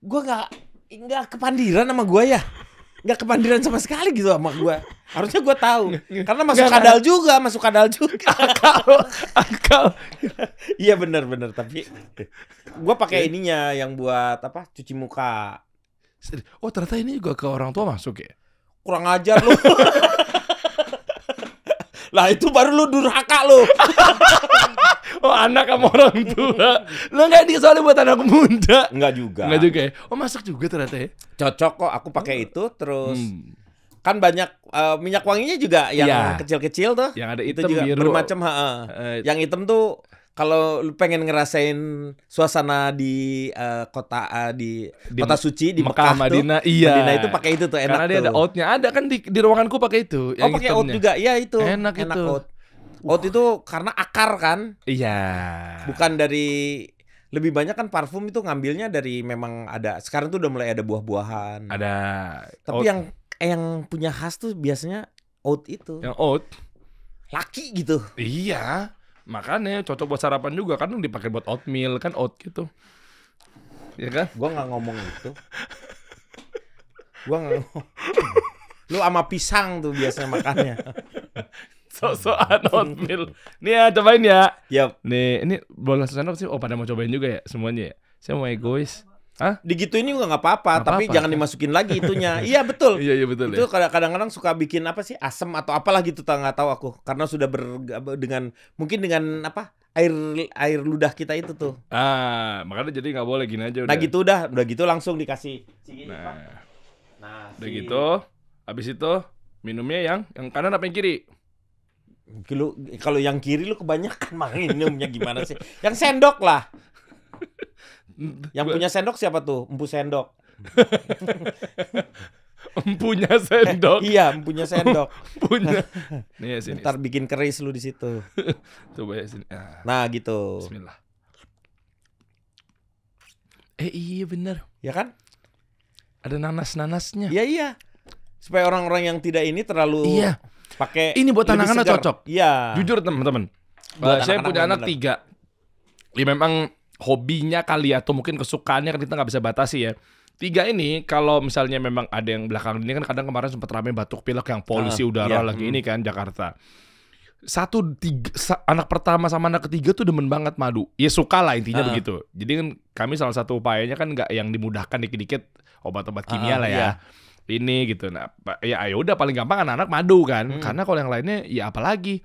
Speaker 1: gua nggak nggak kepandiran sama gua ya. Nggak kepandiran sama sekali gitu sama gua. Harusnya gua tahu. Karena masuk gak, kadal juga, masuk kadal juga. *laughs* Akal. akal. iya benar benar tapi gua pakai iya. ininya yang buat apa? cuci muka.
Speaker 2: Oh, ternyata ini juga ke orang tua masuk ya. Kurang ajar lu. *laughs* Lah itu baru lu durhaka lu. *laughs* oh anak sama orang tua. Lu nggak di soalnya buat anak muda. Enggak juga. Enggak juga ya. Oh masak juga ternyata ya. Cocok
Speaker 1: kok aku pakai oh. itu terus hmm. kan banyak uh, minyak wanginya juga yang iya. kecil-kecil ya. tuh. Yang ada hitam, itu juga biru. bermacam, ha Uh, eh, yang hitam tuh kalau lu pengen ngerasain suasana di uh, kota uh, di, di kota suci di Mekah, Mekah Madinah tuh, iya Madinah itu pakai itu tuh enak karena tuh. ada outnya ada kan di, di ruanganku pakai itu oh pakai out juga ya itu enak, enak itu out. out itu karena akar kan iya bukan dari lebih banyak kan parfum itu ngambilnya dari memang ada sekarang tuh udah mulai ada buah-buahan
Speaker 2: ada tapi out. yang
Speaker 1: yang punya khas tuh biasanya
Speaker 2: out itu yang out. laki gitu iya Makanya cocok buat sarapan juga kan dipakai buat oatmeal kan oat gitu. Ya kan? Gua nggak ngomong gitu. Gua nggak ngomong. *laughs* Lu sama pisang tuh biasanya makannya. *laughs* Sosokan oatmeal. Nih ya cobain ya. Yap. Nih ini belum langsung sih? Oh pada mau cobain juga ya semuanya ya. Saya mau egois. Hah? Digituin juga nggak apa-apa, tapi apa jangan dimasukin lagi itunya. *laughs* iya betul. Iya, iya betul. Itu
Speaker 1: ya. kadang-kadang suka bikin apa sih asem atau apalah gitu, nggak tahu aku. Karena sudah ber dengan mungkin dengan apa air air ludah kita itu tuh.
Speaker 2: Ah, makanya jadi nggak boleh gini aja. Udah. Nah gitu
Speaker 1: udah, udah gitu langsung dikasih.
Speaker 2: nah, nah udah gitu, abis itu minumnya yang yang kanan apa yang kiri? kalau yang kiri lu kebanyakan minumnya gimana sih? Yang sendok lah.
Speaker 1: *laughs* Mm. Yang gua... punya sendok siapa tuh? Empu sendok. *laughs* Empunya sendok. iya, empunya sendok. *laughs* Punya. Nih ya sini. Ntar bikin keris lu di situ.
Speaker 2: *laughs* Coba ya sini. Ah. Nah, gitu. Bismillah.
Speaker 1: Eh iya bener. Ya kan? Ada nanas-nanasnya. Iya iya. Supaya orang-orang yang tidak ini terlalu Iya.
Speaker 2: pakai Ini buat anak-anak cocok. Iya. Jujur teman-teman. Eh, saya anak -anak punya anak anak tiga. Ya memang hobinya kali ya atau mungkin kesukaannya kan kita nggak bisa batasi ya. Tiga ini kalau misalnya memang ada yang belakang ini kan kadang kemarin sempat ramai batuk pilek yang polusi uh, ah, udara iya. lagi hmm. ini kan Jakarta. Satu tiga sa, anak pertama sama anak ketiga tuh demen banget madu. Ya suka lah intinya uh. begitu. Jadi kan kami salah satu upayanya kan nggak yang dimudahkan dikit-dikit obat-obat ah, kimia uh, lah ya. Iya ini gitu nah ya ayo ya udah paling gampang anak-anak madu kan hmm. karena kalau yang lainnya ya apalagi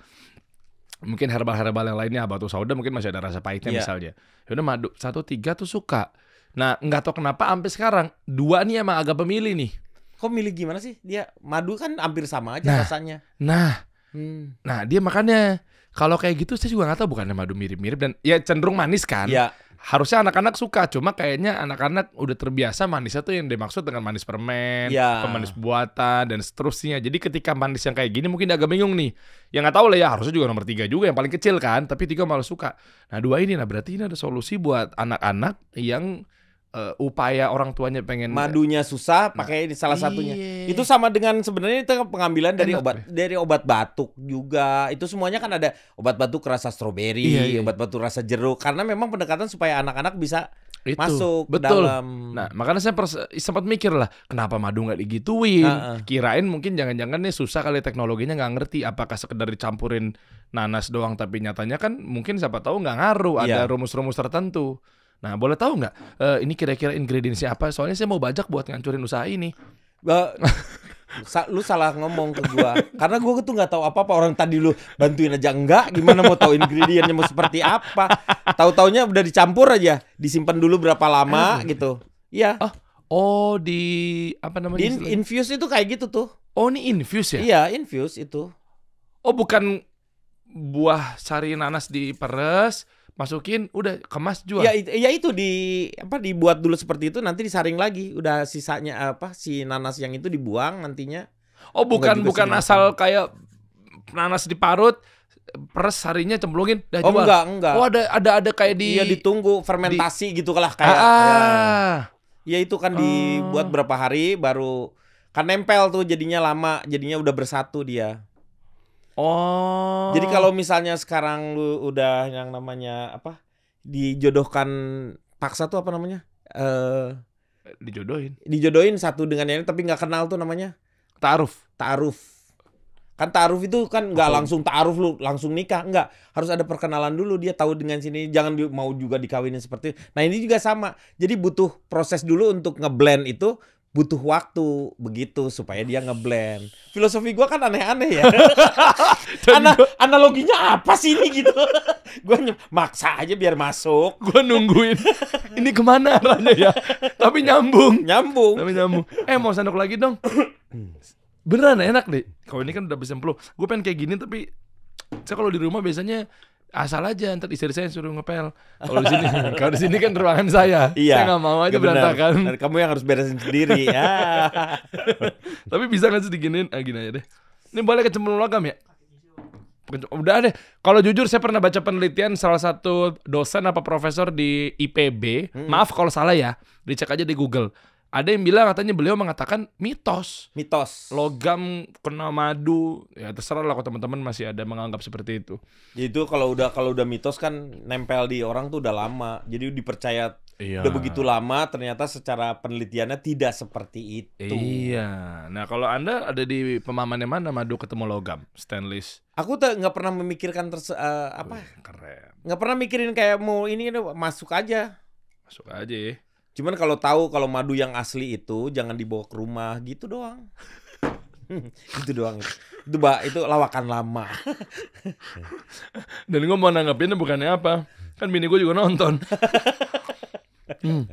Speaker 2: mungkin herbal-herbal yang lainnya batu sauda mungkin masih ada rasa pahitnya yeah. misalnya. Yaudah madu satu tiga tuh suka. Nah nggak tahu kenapa sampai sekarang dua nih emang agak pemilih nih. Kok milih gimana sih dia madu kan hampir sama aja nah, rasanya. Nah, hmm. nah dia makannya kalau kayak gitu saya juga nggak tahu bukannya madu mirip-mirip dan ya cenderung manis kan. Yeah harusnya anak-anak suka cuma kayaknya anak-anak udah terbiasa manisnya tuh yang dimaksud dengan manis permen, ya. pemanis buatan dan seterusnya. Jadi ketika manis yang kayak gini mungkin agak bingung nih. Ya nggak tahu lah ya harusnya juga nomor tiga juga yang paling kecil kan, tapi tiga malah suka. Nah dua ini nah berarti ini ada solusi buat anak-anak yang uh, upaya orang tuanya pengen madunya susah nah.
Speaker 1: pakai ini salah iya. satunya. Iye. Itu sama dengan sebenarnya itu pengambilan dari obat ya? dari obat batuk juga. Itu semuanya kan ada obat batuk rasa stroberi, iya, iya, obat batuk rasa jeruk karena memang pendekatan
Speaker 2: supaya anak-anak bisa itu. masuk betul. dalam. Nah, makanya saya sempat mikir lah, kenapa madu nggak digituin? nah, uh Kirain mungkin jangan-jangan nih susah kali teknologinya nggak ngerti apakah sekedar dicampurin nanas doang tapi nyatanya kan mungkin siapa tahu nggak ngaruh iya. ada rumus-rumus tertentu. Nah, boleh tahu nggak uh, ini kira-kira ingredientsnya apa? Soalnya saya mau bajak buat ngancurin usaha ini. Ba Sa lu salah ngomong ke gua karena gua tuh nggak tahu apa apa orang
Speaker 1: tadi lu bantuin aja enggak gimana mau tahu ingredientnya mau seperti apa tahu taunya udah dicampur aja disimpan dulu berapa lama ah. gitu
Speaker 2: iya oh, oh di
Speaker 1: apa namanya di in
Speaker 2: infuse itu kayak gitu tuh oh ini infuse ya iya infuse itu oh bukan buah sari nanas diperes masukin udah kemas
Speaker 1: jual ya, ya itu di apa dibuat dulu seperti itu nanti disaring lagi udah sisanya apa si nanas yang itu dibuang nantinya oh bukan bukan asal kayak nanas diparut peres harinya cemplungin dah oh, jual. enggak enggak oh ada
Speaker 2: ada ada kayak di ya ditunggu
Speaker 1: fermentasi di, gitu lah kayak ah, ah, ya. ya itu kan ah. dibuat oh. berapa hari baru kan nempel tuh jadinya lama jadinya udah bersatu dia Oh. Jadi kalau misalnya sekarang lu udah yang namanya apa? Dijodohkan paksa tuh apa namanya? Eh uh, dijodohin. Dijodohin satu dengan yang lain tapi nggak kenal tuh namanya. Ta'aruf. Ta'aruf. Kan ta'aruf itu kan nggak langsung ta'aruf lu langsung nikah, enggak. Harus ada perkenalan dulu dia tahu dengan sini, jangan mau juga dikawinin seperti. Nah, ini juga sama. Jadi butuh proses dulu untuk ngeblend itu butuh waktu begitu supaya dia ngeblend. Filosofi gua kan aneh-aneh ya. *laughs* Ana analoginya apa sih ini gitu? *laughs* gue maksa aja biar masuk. Gua
Speaker 2: nungguin. *laughs* ini kemana arahnya ya? Tapi nyambung. Nyambung. Tapi nyambung. Eh mau sendok lagi dong. Beneran enak deh. Kalau ini kan udah bisa Gue pengen kayak gini tapi saya kalau di rumah biasanya asal aja ntar istri saya suruh ngepel kalau di sini *laughs* kalau di sini kan ruangan saya iya, saya nggak mau aja berantakan kamu yang harus beresin sendiri *laughs* ya tapi bisa nggak sih diginin ah gini aja deh ini boleh kecemplung logam ya udah deh kalau jujur saya pernah baca penelitian salah satu dosen apa profesor di IPB hmm. maaf kalau salah ya dicek aja di Google ada yang bilang katanya beliau mengatakan mitos. Mitos. Logam kena madu, ya terserah lah kalau teman-teman masih ada menganggap seperti itu. Jadi itu kalau udah kalau udah mitos kan nempel di orang tuh udah lama. Jadi dipercaya iya. udah begitu lama ternyata secara penelitiannya tidak seperti itu. Iya. Nah, kalau Anda ada di pemahamannya mana madu ketemu logam stainless?
Speaker 1: Aku tuh nggak pernah memikirkan terus uh, eh, apa? Wih, keren. Nggak pernah mikirin kayak mau ini masuk aja. Masuk aja ya. Cuman kalau tahu kalau madu yang asli itu jangan dibawa ke rumah gitu doang. *laughs* gitu doang. Itu ba itu lawakan lama.
Speaker 2: Dan gue mau nanggepinnya bukannya apa. Kan bini gue juga nonton. *laughs* hmm.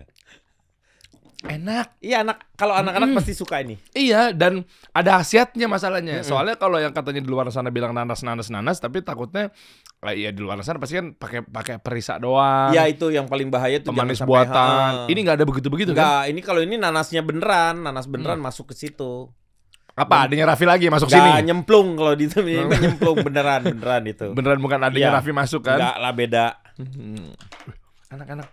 Speaker 2: Enak. Iya anak kalau anak-anak mm. pasti suka ini. Iya dan ada khasiatnya masalahnya. Mm Soalnya kalau yang katanya di luar sana bilang nanas nanas nanas tapi takutnya lah ya di luar sana pasti kan pakai pakai perisa doang. Iya itu yang
Speaker 1: paling bahaya tuh pemanis buatan. Ha. Ini nggak ada begitu-begitu kan? Nggak, ini kalau ini nanasnya beneran, nanas beneran hmm. masuk ke situ. Apa adanya Raffi lagi masuk gak sini? nyemplung kalau di sini *laughs* nyemplung beneran beneran itu. Beneran bukan adanya ya. Raffi masuk kan? Enggak lah beda.
Speaker 2: Hmm. Anak-anak.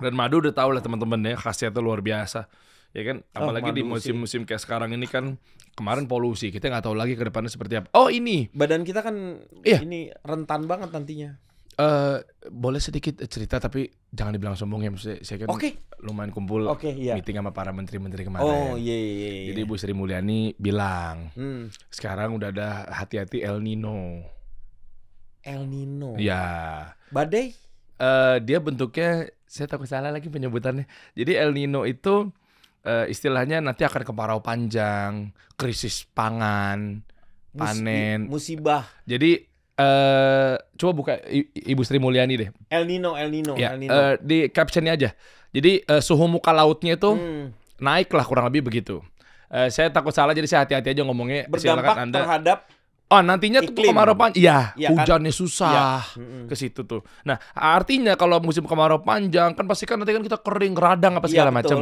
Speaker 2: Dan madu udah tau lah teman-teman ya khasiatnya luar biasa ya kan oh, apalagi oh, di musim-musim kayak sekarang ini kan kemarin polusi kita nggak tahu lagi ke depannya seperti apa oh ini badan kita kan iya. ini rentan banget nantinya uh, boleh sedikit cerita tapi jangan dibilang sombong ya maksudnya saya kan okay. lumayan kumpul okay, iya. meeting sama para menteri-menteri kemarin oh iya yeah, iya, iya jadi Bu Sri Mulyani bilang hmm. sekarang udah ada hati-hati El Nino
Speaker 1: El Nino
Speaker 2: ya badai uh, dia bentuknya saya takut salah lagi penyebutannya jadi El Nino itu uh, istilahnya nanti akan kemarau panjang, krisis pangan, panen, musibah. Jadi uh, coba buka Ibu Sri Mulyani deh. El Nino, El Nino, ya, El Nino. Uh, di captionnya aja. Jadi uh, suhu muka lautnya itu hmm. naik lah kurang lebih begitu. Uh, saya takut salah jadi saya hati-hati aja ngomongnya. Berdampak anda. terhadap Oh nantinya Iklim. tuh kemarau panjang, iya ya, hujannya kan? susah ya. Mm -mm. ke situ tuh. Nah artinya kalau musim kemarau panjang kan pasti kan nanti kan kita kering radang apa segala ya, macam.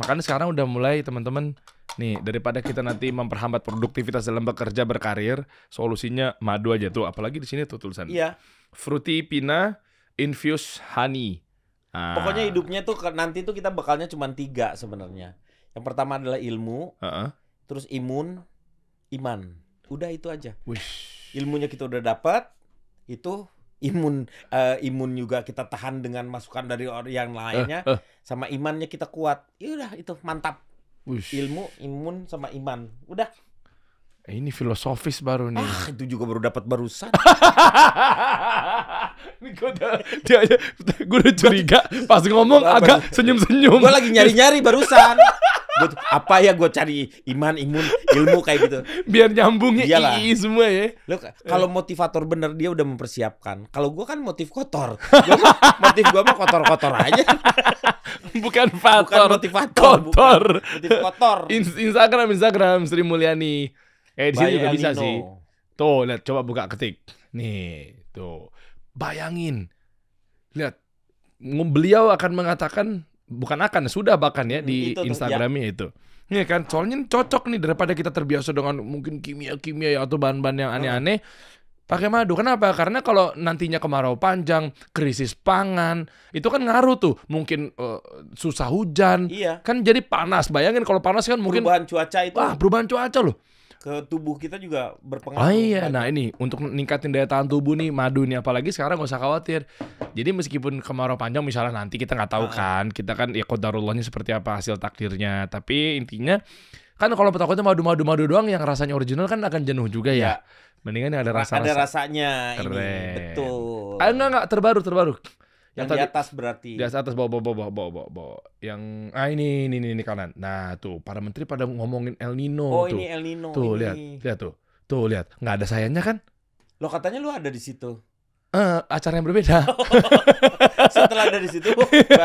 Speaker 2: Makanya sekarang udah mulai teman-teman nih daripada kita nanti memperhambat produktivitas dalam bekerja berkarir, solusinya madu aja tuh. Apalagi di sini tuh tulisan. Iya. Fruity Pina Infused Honey. Ah. Pokoknya
Speaker 1: hidupnya tuh nanti tuh kita bekalnya cuma tiga sebenarnya. Yang pertama adalah ilmu, uh -uh. terus imun, iman udah itu aja Wish. ilmunya kita udah dapat itu imun uh, imun juga kita tahan dengan masukan dari orang yang lainnya uh, uh. sama imannya kita kuat ya udah itu mantap Wish. ilmu imun sama iman udah
Speaker 2: ini filosofis baru nih ah itu juga baru dapat barusan *laughs* gue udah gue udah curiga pas ngomong agak senyum senyum gue lagi nyari nyari barusan *laughs* gua, apa ya gue
Speaker 1: cari iman, imun, ilmu kayak gitu. Biar nyambungnya Iyalah. ii semua ya. Lo kalau eh. motivator bener dia udah mempersiapkan. Kalau gue kan motif kotor. Gua, motif gue mah kotor-kotor
Speaker 2: aja. bukan faktor Bukan motivator. Kotor. Bukan. Motif kotor. Instagram Instagram Sri Mulyani. Eh di sini juga bisa sih. Tuh, lihat coba buka ketik. Nih, tuh. Bayangin. Lihat. Beliau akan mengatakan bukan akan sudah bahkan ya di itu ya. Instagramnya ya. itu. Iya kan, soalnya cocok nih daripada kita terbiasa dengan mungkin kimia-kimia ya atau bahan-bahan yang aneh-aneh. Pakai madu kenapa? Karena kalau nantinya kemarau panjang, krisis pangan, itu kan ngaruh tuh. Mungkin uh, susah hujan, iya. kan jadi panas. Bayangin kalau panas kan mungkin perubahan cuaca itu. Wah, perubahan cuaca loh ke tubuh kita juga berpengaruh. Oh iya, nah ini untuk meningkatin daya tahan tubuh nih madu nih apalagi sekarang gak usah khawatir. Jadi meskipun kemarau panjang misalnya nanti kita nggak tahu ah. kan, kita kan ya kodarullahnya seperti apa hasil takdirnya. Tapi intinya kan kalau takutnya madu-madu madu doang yang rasanya original kan akan jenuh juga ya. ya. Mendingan yang ada rasa, -rasa. Ada rasanya Keren. ini. Betul. Ah, enggak enggak terbaru terbaru yang, tadi, di atas berarti di atas atas bawa bawa bawa bawa bawa bawa yang ah ini, ini ini ini kanan nah tuh para menteri pada ngomongin El Nino oh tuh. ini El Nino tuh ini. lihat lihat tuh tuh lihat nggak ada sayangnya kan lo katanya lo ada di situ Uh, acara yang berbeda. *laughs* Setelah dari situ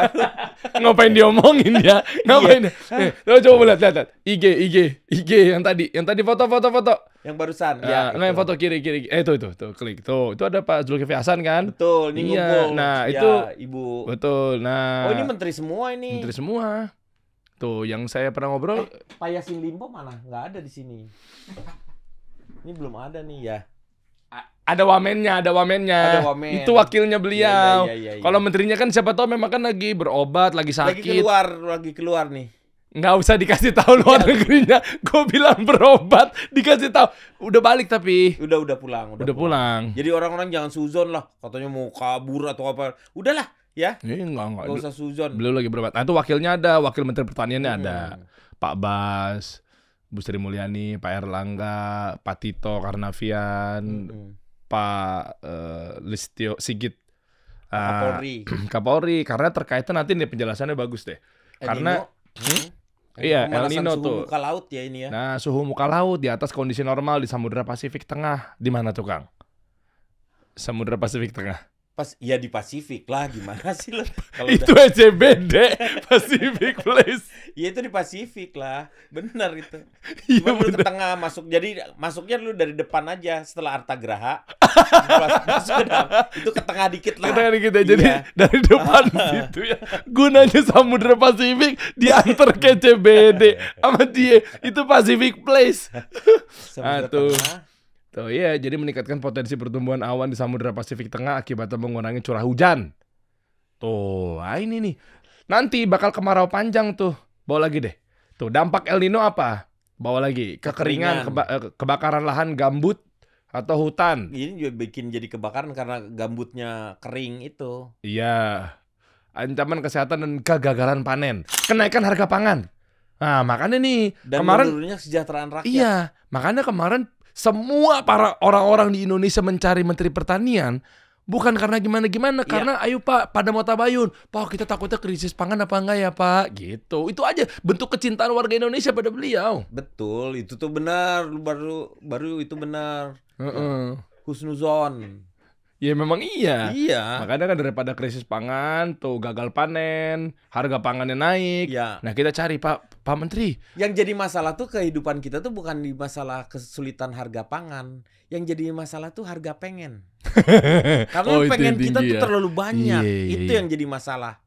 Speaker 2: *laughs* ngapain diomongin ya? Iya. Ngapain? Iya. Eh, coba lihat, lihat IG IG IG yang tadi, yang tadi foto foto foto. Yang barusan. Uh, ya, enggak yang gitu. foto kiri kiri. Eh itu itu tuh klik tuh. Itu ada Pak Zulkifli Hasan kan? Betul, ini iya. Nah, ya, itu ya, Ibu. Betul. Nah. Oh, ini menteri semua ini. Menteri semua. Tuh, yang saya pernah ngobrol eh,
Speaker 1: Pak Yasin Limpo mana? Nggak ada di sini. Ini belum ada nih ya
Speaker 2: ada wamennya, ada wamennya. Ada wamen. Itu wakilnya beliau. Ya, ya, ya, ya, Kalau menterinya kan siapa tahu memang kan lagi berobat, lagi sakit. Lagi keluar,
Speaker 1: lagi keluar nih.
Speaker 2: Nggak usah dikasih tahu iya. luar negerinya. Gue bilang berobat, dikasih tahu. Udah balik tapi. Udah udah pulang, udah, udah pulang. pulang.
Speaker 1: Jadi orang-orang jangan suzon lah, katanya mau kabur atau apa. Udahlah,
Speaker 2: ya. Ini iya, enggak enggak. Gak usah suzon. Beliau lagi berobat. Nah, itu wakilnya ada, wakil menteri pertaniannya hmm. ada. Pak Bas, Bu Sri Mulyani, Pak Erlangga, Pak Tito Karnavian. Hmm, hmm. Pak uh, Listio Sigit uh, ah, Kapolri. *clears throat* Kapolri karena terkaitnya nanti nih penjelasannya bagus deh. karena hmm? Hmm? Iya, El Nino suhu tuh. muka laut
Speaker 1: ya ini ya. Nah,
Speaker 2: suhu muka laut di atas kondisi normal di Samudra Pasifik Tengah. Di mana tuh, Kang? Samudra Pasifik Tengah
Speaker 1: pas ya di Pasifik lah gimana sih lo kalau itu udah... ECBD Pasifik Place ya itu di Pasifik lah benar itu iya, bener. ke tengah masuk jadi masuknya lu dari depan aja setelah Arta Graha *laughs*
Speaker 2: masuk ke itu ke tengah dikit lah ke tengah dikit ya jadi iya. dari depan *laughs* situ ya gunanya Samudra Pasifik diantar ke ECBD sama dia itu Pasifik Place Satu. Tuh gitu. iya, jadi meningkatkan potensi pertumbuhan awan di Samudra Pasifik Tengah akibat mengurangi curah hujan. Tuh, ah ini nih. Nanti bakal kemarau panjang tuh. Bawa lagi deh. Tuh, dampak El Nino apa? Bawa lagi. Kekeringan, keba eh, kebakaran lahan gambut atau hutan. Ini
Speaker 1: juga bikin jadi kebakaran karena gambutnya kering itu.
Speaker 2: Iya. Ancaman kesehatan dan kegagalan panen. Kenaikan harga pangan. Nah, makanya nih Dan kemarin
Speaker 1: rakyat. Iya,
Speaker 2: makanya kemarin semua para orang-orang di Indonesia mencari menteri pertanian bukan karena gimana-gimana yeah. karena ayo Pak pada mau tabayun Pak kita takutnya krisis pangan apa enggak ya Pak gitu itu aja bentuk kecintaan warga Indonesia pada beliau
Speaker 1: betul itu tuh benar baru baru itu benar
Speaker 2: uh -uh.
Speaker 1: Husnuzon
Speaker 2: Ya memang iya. Iya. Makanya kan daripada krisis pangan tuh gagal panen, harga pangannya naik. Iya. Nah kita cari pak Pak Menteri. Yang jadi masalah
Speaker 1: tuh kehidupan kita tuh bukan di masalah kesulitan harga pangan. Yang jadi masalah tuh harga pengen. *laughs* Karena oh, pengen kita ya. tuh terlalu banyak. Yeah, iya, itu yeah. yang jadi masalah.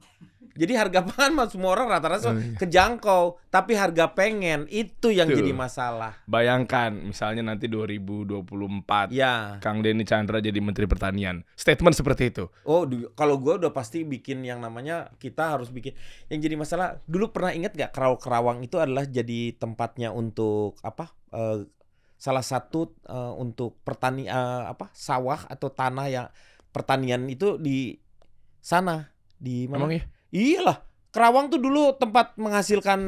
Speaker 1: Jadi harga pangan mah semua orang rata-rata oh, iya. kejangkau, tapi harga pengen itu yang Tuh. jadi masalah.
Speaker 2: Bayangkan misalnya nanti 2024 ya. Kang Denny Chandra jadi Menteri Pertanian. Statement seperti itu.
Speaker 1: Oh, kalau gua udah pasti bikin yang namanya kita harus bikin yang jadi masalah. Dulu pernah ingat gak Kerawang itu adalah jadi tempatnya untuk apa? Uh, salah satu uh, untuk pertani uh, apa sawah atau tanah yang pertanian itu di sana di mana? Emang ya? Iyalah, Kerawang tuh dulu tempat menghasilkan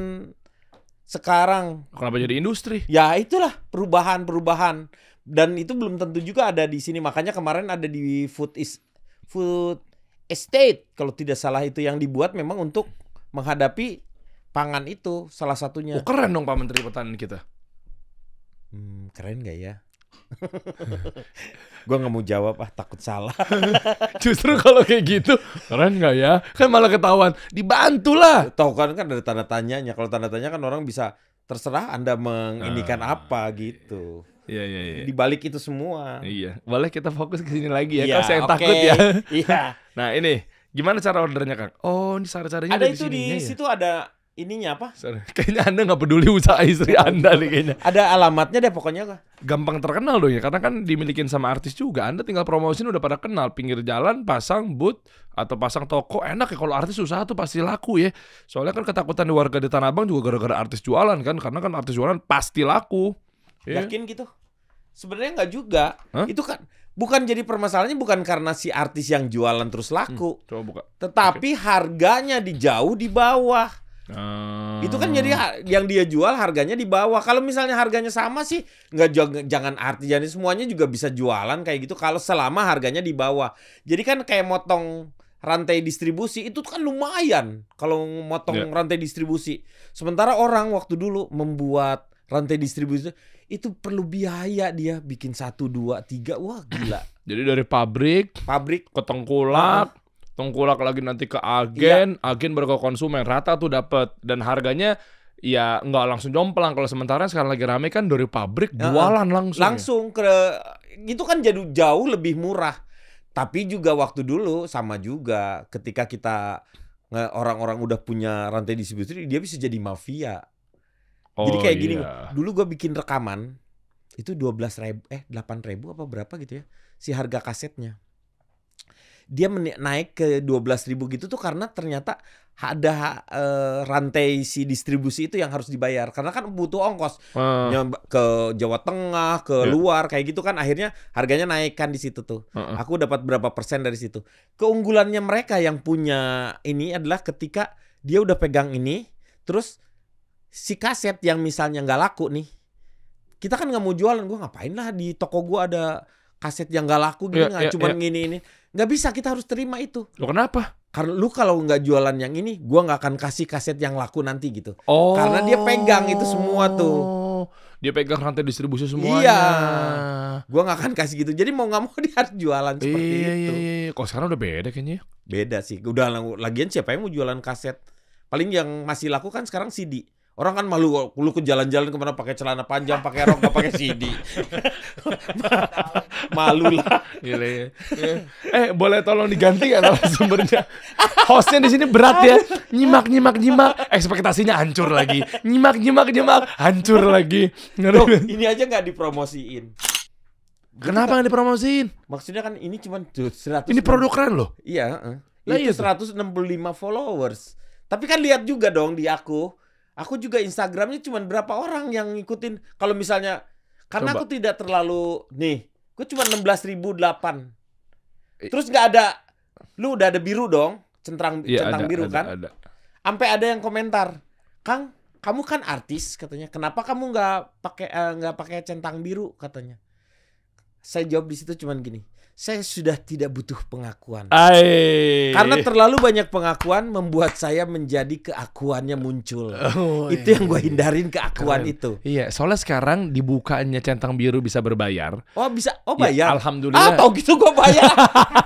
Speaker 1: sekarang. Kenapa jadi industri? Ya itulah perubahan-perubahan dan itu belum tentu juga ada di sini. Makanya kemarin ada di food is food estate kalau tidak salah itu yang dibuat memang untuk menghadapi pangan itu salah satunya. Oh, keren dong Pak Menteri Pertanian kita. Hmm, keren gak ya?
Speaker 2: *laughs*
Speaker 1: gue nggak mau jawab ah takut salah *laughs* justru kalau kayak gitu keren nggak ya kan malah ketahuan dibantulah tahu kan kan dari tanda tanyanya kalau tanda tanya kan orang bisa terserah anda mengindikan uh, apa gitu Iya, iya, iya. Di balik itu semua. Iya. Boleh
Speaker 2: kita fokus ke sini lagi ya. Iya, Kalau saya okay. takut ya. Iya. *laughs* nah, ini gimana cara ordernya, kak? Oh, ini cara-caranya ada, ada itu di, di ya? situ
Speaker 1: ada ininya apa? Sorry.
Speaker 2: *laughs* Kayaknya Anda nggak peduli usaha istri Anda nih kayaknya. Ada alamatnya deh pokoknya kah? Gampang terkenal dong ya, karena kan dimilikin sama artis juga. Anda tinggal promosiin udah pada kenal, pinggir jalan pasang boot atau pasang toko enak ya kalau artis usaha tuh pasti laku ya. Soalnya kan ketakutan di warga di Tanah Abang juga gara-gara artis jualan kan, karena kan artis jualan pasti laku. Yeah. Yakin gitu? Sebenarnya nggak juga. Huh? Itu kan
Speaker 1: bukan jadi permasalahannya bukan karena si artis yang jualan terus laku. Hmm, coba buka. Tetapi okay. harganya di jauh di bawah Ah. Itu kan jadi yang dia jual harganya di bawah. Kalau misalnya harganya sama sih nggak jangan arti jadi semuanya juga bisa jualan kayak gitu kalau selama harganya di bawah. Jadi kan kayak motong rantai distribusi itu kan lumayan kalau motong yeah. rantai distribusi. Sementara orang waktu dulu membuat rantai distribusi itu perlu biaya dia bikin satu dua tiga wah
Speaker 2: gila. Jadi dari pabrik, pabrik, ketengkulak, tengkulak lagi nanti ke agen, iya. agen baru ke konsumen, rata tuh dapat dan harganya ya nggak langsung jomplang kalau sementara sekarang lagi rame kan dari pabrik jualan ya, langsung. Langsung ya. ke itu kan jadi jauh
Speaker 1: lebih murah. Tapi juga waktu dulu sama juga ketika kita orang-orang udah punya rantai distribusi dia bisa jadi mafia. Oh, jadi kayak iya. gini, dulu gua bikin rekaman itu 12 ribu eh 8 ribu apa berapa gitu ya si harga kasetnya dia naik ke ribu gitu tuh karena ternyata ada uh, rantai si distribusi itu yang harus dibayar karena kan butuh ongkos uh. ke Jawa Tengah ke yeah. luar kayak gitu kan akhirnya harganya naikkan di situ tuh uh -uh. aku dapat berapa persen dari situ keunggulannya mereka yang punya ini adalah ketika dia udah pegang ini terus si kaset yang misalnya nggak laku nih kita kan nggak mau jualan gue ngapain lah di toko gue ada kaset yang gak laku gitu yeah, nggak yeah, cuman yeah. gini ini nggak bisa kita harus terima itu lo kenapa karena lu kalau nggak jualan yang ini gua nggak akan kasih kaset yang laku nanti gitu oh. karena dia pegang itu semua tuh dia pegang rantai distribusi semuanya. Iya. Gua nggak akan kasih gitu. Jadi mau nggak mau *laughs* dia harus jualan iya, seperti iya, itu. Iya,
Speaker 2: iya. Kok sekarang udah beda kayaknya.
Speaker 1: Ya? Beda sih. Udah lagian siapa yang mau jualan kaset? Paling yang masih laku kan sekarang CD. Orang kan malu lu ke jalan-jalan kemana pakai celana panjang, pakai rok, gak pakai CD. *laughs* malu lah.
Speaker 2: Gila, ya. Eh, boleh tolong diganti ya sumbernya. Hostnya di sini berat ya. Nyimak, nyimak, nyimak. Ekspektasinya hancur lagi. Nyimak, nyimak, nyimak. Hancur lagi. Loh, ini
Speaker 1: aja nggak dipromosiin.
Speaker 2: Kenapa nggak dipromosiin?
Speaker 1: Maksudnya kan ini cuma 100. Ini produk keren loh. Iya. Uh. Nah, itu iya 165 followers. Tapi kan lihat juga dong di aku Aku juga Instagramnya cuma berapa orang yang ngikutin. Kalau misalnya karena Coba. aku tidak terlalu nih, gue cuma 16.008.
Speaker 2: Terus nggak ada
Speaker 1: lu udah ada biru dong, centang ya, centang ada, biru ada, kan? Ada. Sampai ada yang komentar, "Kang, kamu kan artis," katanya. "Kenapa kamu nggak pakai eh, nggak uh, pakai centang biru?" katanya. Saya jawab di situ cuman gini saya sudah tidak butuh pengakuan.
Speaker 2: Ayy. Karena
Speaker 1: terlalu banyak pengakuan membuat saya menjadi keakuannya muncul. Oh, itu yang iya, gue iya, iya. hindarin keakuan Keren. itu.
Speaker 2: Iya, soalnya sekarang dibukanya centang biru bisa berbayar. Oh
Speaker 1: bisa, oh bayar. Ya, Alhamdulillah. Ah, tau
Speaker 2: gitu gue bayar.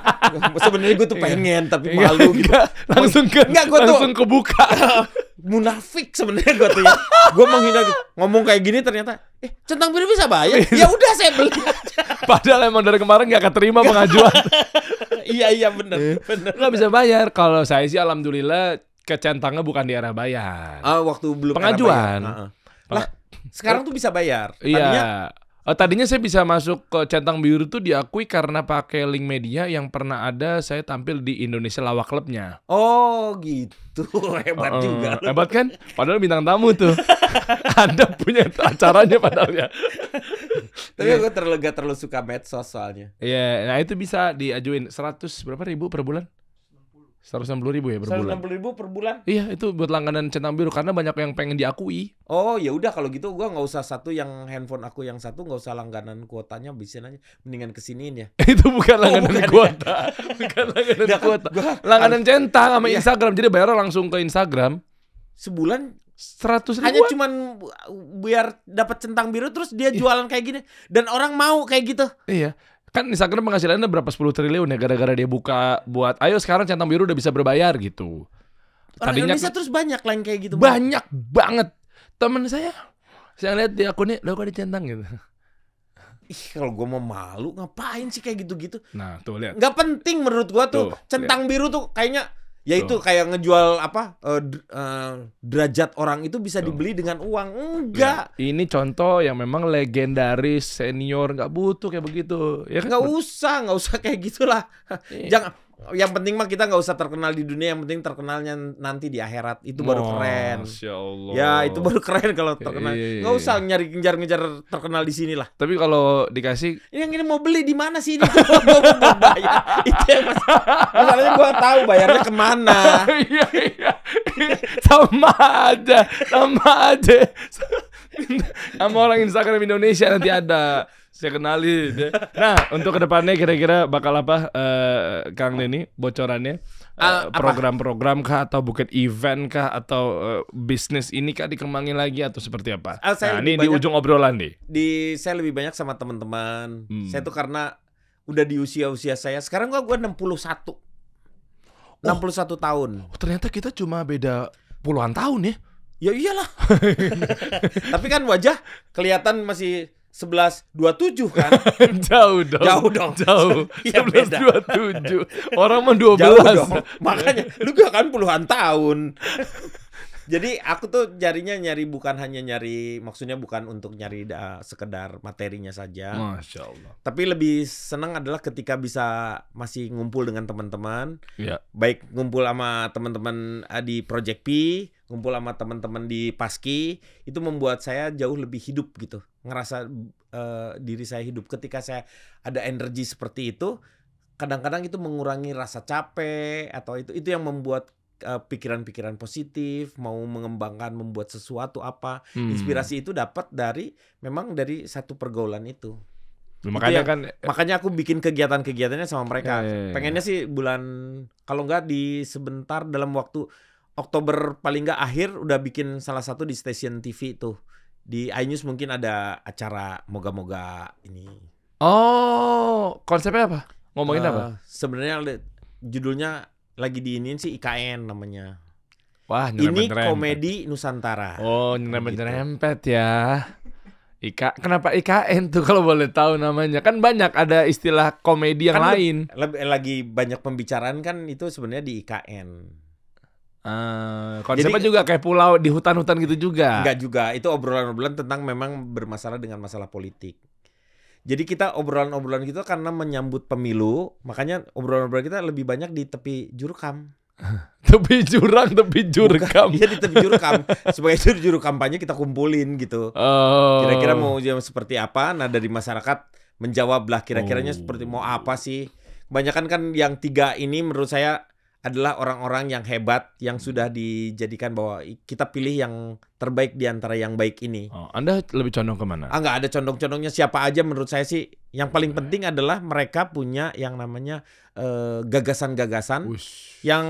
Speaker 2: *laughs* Sebenarnya gue tuh pengen iya. tapi malu iya, gitu. Langsung ke,
Speaker 1: Enggak, gua langsung tuh, kebuka. *laughs* munafik sebenarnya gue tuh ya. gue menghindar ngomong kayak gini ternyata eh centang biru bisa bayar
Speaker 2: iya. ya udah saya beli aja. *laughs* padahal emang dari kemarin gak keterima pengajuan *laughs* iya iya bener iya. bener nggak bisa bayar kalau saya sih alhamdulillah kecentangnya bukan di arah bayar ah waktu belum pengajuan bayar. uh -uh. lah sekarang tuh bisa bayar iya Uh, tadinya saya bisa masuk ke centang biru itu diakui karena pakai link media yang pernah ada saya tampil di Indonesia Lawak klubnya.
Speaker 1: Oh
Speaker 2: gitu, *laughs* hebat uh, juga. Hebat kan? Padahal bintang tamu tuh. *laughs* Anda punya acaranya padahal ya. Tapi yeah. gue
Speaker 1: terlalu terlalu suka medsos soalnya.
Speaker 2: Iya, yeah, nah itu bisa diajuin seratus berapa ribu per bulan? puluh ribu ya per 160 bulan. 160 ribu per bulan? Iya, itu buat langganan centang biru karena banyak yang pengen diakui.
Speaker 1: Oh, ya udah kalau gitu gua nggak usah satu yang handphone aku yang satu nggak usah langganan kuotanya bisin aja. Mendingan kesiniin ya. *laughs* itu bukan oh, langganan oh, bukan kuota. Ya. *laughs* bukan langganan nah, kuota. Gua, langganan harus, centang sama iya. Instagram.
Speaker 2: Jadi bayar langsung ke Instagram. Sebulan seratus ribu hanya
Speaker 1: cuman biar
Speaker 2: dapat centang biru terus dia jualan kayak gini dan orang mau kayak gitu iya kan Instagram penghasilannya berapa 10 triliun ya gara-gara dia buka buat ayo sekarang centang biru udah bisa berbayar gitu. Orang Tadinya, Indonesia terus banyak lain kayak gitu. Banyak banget. Temen saya saya lihat di akunnya lo kok ada centang gitu. Ih kalau gue mau malu
Speaker 1: ngapain sih kayak gitu-gitu
Speaker 2: Nah tuh lihat
Speaker 1: Gak penting menurut gua tuh, tuh Centang liat. biru tuh kayaknya Ya itu kayak ngejual
Speaker 2: apa uh, uh, derajat orang itu bisa Tuh. dibeli dengan uang iya. enggak. Ya. Ini contoh yang memang legendaris senior nggak butuh kayak begitu. Ya kan? Nggak
Speaker 1: usah, nggak usah kayak gitulah. Iya. Jangan yang penting mah kita nggak usah terkenal di dunia yang penting terkenalnya nanti di akhirat itu baru oh, keren Allah. ya itu baru keren kalau terkenal iya, iya, nggak e, e, usah nyari ngejar-ngejar terkenal di sini lah tapi kalau dikasih yang ini mau beli di mana sih ini
Speaker 2: *laughs* bayar itu yang mas masalahnya gue tahu bayarnya kemana *laughs* sama aja sama aja *laughs* sama orang Instagram Indonesia nanti ada saya kenali. Nah, untuk kedepannya kira-kira bakal apa uh, Kang Deni? bocorannya? Ah, eh, program program-program kah atau bukan event kah atau uh, bisnis ini kah dikembangin lagi atau seperti apa? Uh, saya nah, ini banyak, di ujung obrolan nih.
Speaker 1: Di saya lebih banyak sama teman-teman. Hmm. Saya tuh karena udah di usia-usia saya. Sekarang gua gua 61. Oh. 61 tahun.
Speaker 2: Oh, ternyata kita cuma beda puluhan tahun ya. Ya iyalah. *laughs* Tapi kan wajah kelihatan masih sebelas dua tujuh kan. *laughs* jauh dong. Jauh dong. Jauh. *laughs* Ya sebelas dua tujuh Orang mah dua belas Makanya lu gak kan puluhan tahun. *laughs*
Speaker 1: Jadi aku tuh jarinya nyari bukan hanya nyari maksudnya bukan untuk nyari da, sekedar materinya saja. Masya Allah. Tapi lebih senang adalah ketika bisa masih ngumpul dengan teman-teman. Ya. Baik ngumpul sama teman-teman eh, di Project P ngumpul sama teman-teman di Paski itu membuat saya jauh lebih hidup gitu ngerasa uh, diri saya hidup ketika saya ada energi seperti itu kadang-kadang itu mengurangi rasa capek atau itu itu yang membuat eh, pikiran-pikiran uh, positif, mau mengembangkan, membuat sesuatu apa. Hmm. Inspirasi itu dapat dari memang dari satu pergaulan itu. Nah, makanya kan makanya aku bikin kegiatan-kegiatannya sama mereka. ya. ya, ya, ya. Pengennya sih bulan kalau enggak di sebentar dalam waktu Oktober paling nggak akhir udah bikin salah satu di stasiun TV itu. Di iNews mungkin ada acara moga-moga ini.
Speaker 2: Oh, konsepnya apa? Ngomongin uh, apa? Eh,
Speaker 1: sebenarnya judulnya lagi diinin sih IKN namanya.
Speaker 2: Wah, ini komedi Nusantara. Oh, nyerempet-nyerempet gitu. ya. Ika, kenapa IKN tuh kalau boleh tahu namanya? Kan banyak ada istilah komedi
Speaker 1: yang kan lain. Lebih, lagi banyak pembicaraan kan itu sebenarnya di IKN. Uh, konsepnya Jadi,
Speaker 2: juga kayak pulau di hutan-hutan gitu juga. Enggak
Speaker 1: juga. Itu obrolan-obrolan tentang memang bermasalah dengan masalah politik. Jadi kita obrolan-obrolan gitu karena menyambut pemilu, makanya obrolan-obrolan kita lebih banyak di tepi jurkam.
Speaker 2: *laughs* tepi
Speaker 1: jurang, tepi jurkam. Iya di tepi jurkam. Sebagai juru juru kampanye kita kumpulin gitu. kira oh. Kira-kira mau seperti apa? Nah dari masyarakat menjawablah kira-kiranya oh. seperti mau apa sih? Kebanyakan kan yang tiga ini menurut saya adalah orang-orang yang hebat yang sudah dijadikan bahwa kita pilih yang terbaik di antara yang baik ini. Oh,
Speaker 2: anda lebih condong kemana?
Speaker 1: Ah nggak ada condong-condongnya siapa aja menurut saya sih. Yang paling okay. Iya. penting adalah mereka punya yang namanya gagasan eh, gagasan-gagasan yang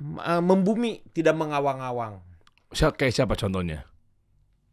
Speaker 1: uh, membumi, tidak mengawang-awang. Kayak siapa contohnya?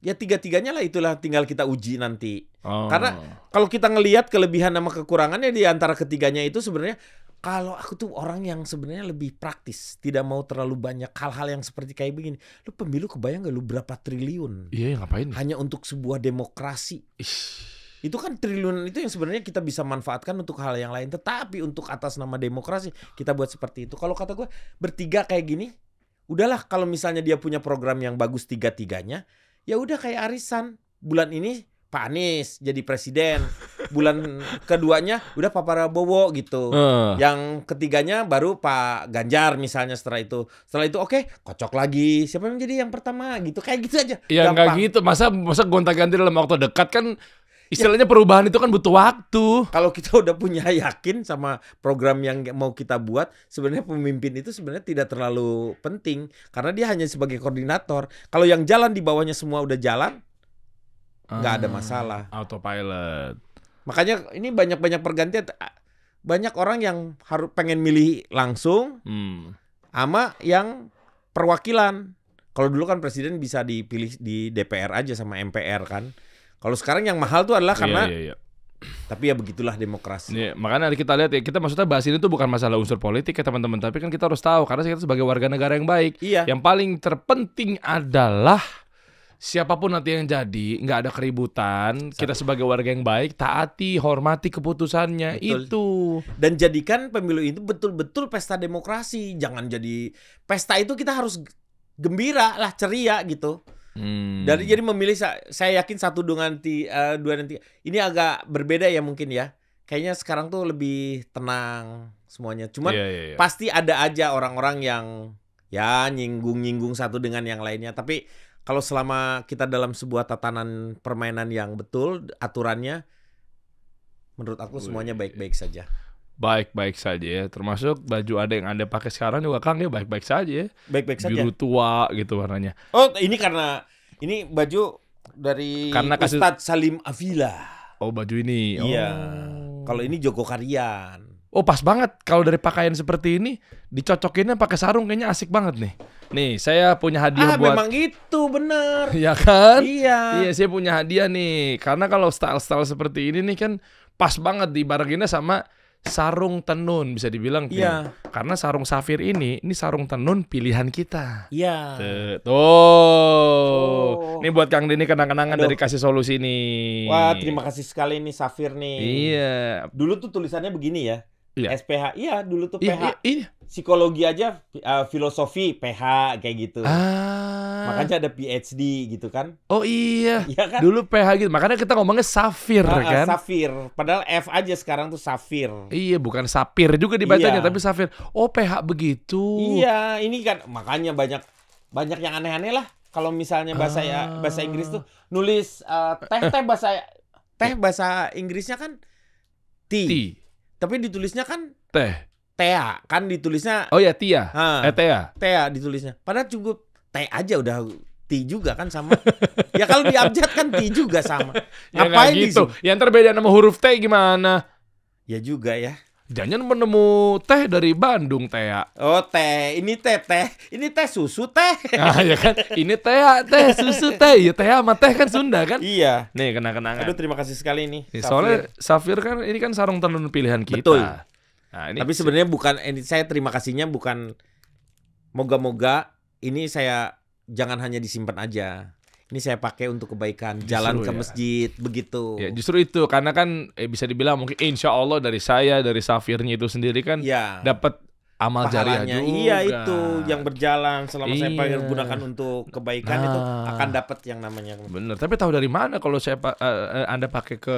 Speaker 1: ya tiga-tiganya lah itulah tinggal kita uji nanti. Oh. Karena kalau kita ngelihat kelebihan sama kekurangannya di antara ketiganya itu sebenarnya kalau aku tuh orang yang sebenarnya lebih praktis, tidak mau terlalu banyak hal-hal yang seperti kayak begini. Lu pemilu kebayang gak lu berapa triliun? Iya, yeah, ngapain? Hanya untuk sebuah demokrasi. Ish. Itu kan triliunan itu yang sebenarnya kita bisa manfaatkan untuk hal yang lain, tetapi untuk atas nama demokrasi kita buat seperti itu. Kalau kata gue bertiga kayak gini, udahlah kalau misalnya dia punya program yang bagus tiga-tiganya, ya udah kayak arisan. Bulan ini Pak Anies jadi presiden. *laughs* bulan keduanya udah Pak Prabowo gitu. Uh. Yang ketiganya baru Pak Ganjar misalnya setelah
Speaker 2: itu. Setelah itu oke, okay, kocok lagi. Siapa yang jadi yang pertama gitu.
Speaker 1: Kayak gitu aja. Ya enggak gitu.
Speaker 2: Masa masa gonta-ganti dalam waktu dekat kan Istilahnya ya. perubahan itu kan butuh waktu. Kalau kita *laughs* udah
Speaker 1: punya yakin sama program yang mau kita buat, sebenarnya pemimpin itu sebenarnya tidak terlalu penting karena dia hanya sebagai koordinator. Kalau yang jalan di bawahnya semua udah jalan, nggak ada ah, masalah. Autopilot. Makanya ini banyak-banyak pergantian banyak orang yang harus pengen milih langsung hmm. ama yang perwakilan. Kalau dulu kan presiden bisa dipilih di DPR aja sama
Speaker 2: MPR kan. Kalau sekarang yang mahal tuh adalah iya, karena iya, iya,
Speaker 1: iya. Tapi ya begitulah demokrasi.
Speaker 2: Iya, makanya kita lihat ya, kita maksudnya bahas ini tuh bukan masalah unsur politik ya teman-teman, tapi kan kita harus tahu karena kita sebagai warga negara yang baik, iya. yang paling terpenting adalah siapapun nanti yang jadi, nggak ada keributan. Satu. Kita sebagai warga yang baik taati, hormati keputusannya
Speaker 1: Betul. itu. Dan jadikan pemilu itu betul-betul pesta demokrasi. Jangan jadi pesta itu kita harus gembira lah, ceria gitu.
Speaker 2: Hmm. Dari jadi
Speaker 1: memilih saya yakin satu dengan tiga, uh, eh, dua nanti. Ini agak berbeda ya mungkin ya. Kayaknya sekarang tuh lebih tenang semuanya. Cuman yeah, yeah, yeah. pasti ada aja orang-orang yang ya nyinggung-nyinggung satu dengan yang lainnya. Tapi kalau selama kita dalam sebuah tatanan permainan yang betul aturannya menurut aku semuanya iya. baik-baik saja
Speaker 2: baik-baik saja ya. Termasuk baju ada yang Anda pakai sekarang juga Kang ya baik-baik saja ya. Baik-baik saja. Biru tua gitu warnanya.
Speaker 1: Oh, ini karena ini baju dari karena kasus... Ustadz Salim
Speaker 2: Avila. Oh, baju ini. Iya. Oh. Iya. Kalau ini Joko Karian. Oh pas banget kalau dari pakaian seperti ini dicocokinnya pakai sarung kayaknya asik banget nih. Nih saya punya hadiah ah, buat. memang
Speaker 1: gitu bener. *laughs* Iya kan? Iya. Iya
Speaker 2: saya punya hadiah nih karena kalau style-style seperti ini nih kan pas banget dibarenginnya sama sarung tenun bisa dibilang. Iya. Nih. Karena sarung safir ini ini sarung tenun pilihan kita. Iya. Tuh. Tuh. Oh. Ini buat Kang Dini kenang-kenangan dari kasih solusi nih. Wah terima
Speaker 1: kasih sekali nih safir nih.
Speaker 2: Iya. Dulu tuh
Speaker 1: tulisannya begini ya. Iya. SPH iya dulu tuh iya, PH. Iya, iya, Psikologi aja uh, filosofi PH kayak gitu.
Speaker 2: Ah. Makanya
Speaker 1: ada PhD gitu kan. Oh iya.
Speaker 2: *laughs* Iya kan? Dulu PH gitu. Makanya kita ngomongnya safir uh, uh, kan.
Speaker 1: Safir. Padahal F aja sekarang tuh safir.
Speaker 2: Iya, bukan sapir juga dibacanya iya. tapi safir. Oh, PH begitu. Iya,
Speaker 1: ini kan makanya banyak banyak yang aneh-aneh lah. Kalau misalnya bahasa ya, ah. ya bahasa Inggris tuh nulis uh, teh teh bahasa teh iya. bahasa Inggrisnya kan T. tea tapi ditulisnya kan teh. Tea kan ditulisnya. Oh ya Tia. Ha, eh Tea. Tea ditulisnya. Padahal cukup T aja udah T juga kan sama. *laughs* ya kalau diabjad
Speaker 2: kan T juga sama. *laughs* Ya Ngapain ya, gitu. Yang terbeda nama huruf T gimana?
Speaker 1: Ya juga ya.
Speaker 2: Jangan menemu teh dari Bandung teh ya. Oh teh, ini teh teh, ini teh susu teh. Ah ya kan, ini teh ya, teh susu teh, ya teh sama teh kan Sunda kan. Iya. Nih kena kenangan. Aduh terima kasih sekali nih. Safir. Soalnya Safir kan ini kan sarung tenun pilihan kita. Betul. Nah, ini Tapi sebenarnya
Speaker 1: bukan, ini saya terima kasihnya bukan moga-moga ini saya jangan hanya disimpan aja ini saya pakai untuk
Speaker 2: kebaikan justru jalan ke ya.
Speaker 1: masjid begitu ya
Speaker 2: justru itu karena kan eh, bisa dibilang mungkin insya Allah dari saya dari Safirnya itu sendiri kan ya. dapat amal jariah iya, juga. Iya itu
Speaker 1: yang berjalan selama iya. saya gunakan untuk kebaikan nah. itu akan dapat yang namanya.
Speaker 2: Bener. Tapi tahu dari mana kalau saya uh, Anda pakai ke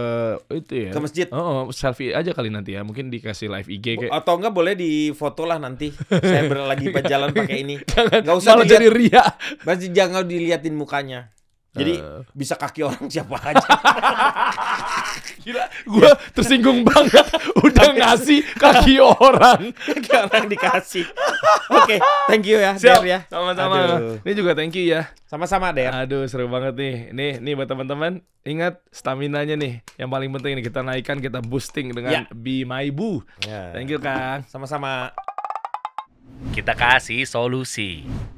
Speaker 2: itu ya? Ke masjid. Oh, oh, selfie aja kali nanti ya. Mungkin dikasih live IG kayak.
Speaker 1: Atau enggak boleh di foto lah nanti. saya berlagi *laughs* iya. berjalan pakai ini. Enggak usah jadi ria. Pasti jangan dilihatin mukanya.
Speaker 2: Jadi uh. bisa
Speaker 1: kaki orang siapa aja. *laughs* Gila, gue yeah. tersinggung banget. Udah ngasih kaki orang. kaki orang dikasih. Oke, okay, thank you ya, Siap. Der ya. Sama-sama.
Speaker 2: Ini juga thank you ya. Sama-sama, Der. Aduh, seru banget nih. Nih, nih buat teman-teman, ingat stamina-nya nih. Yang paling penting nih kita naikkan, kita boosting dengan yeah. Be My Boo. Yeah. Thank you, Kang. Sama-sama. Kita kasih solusi.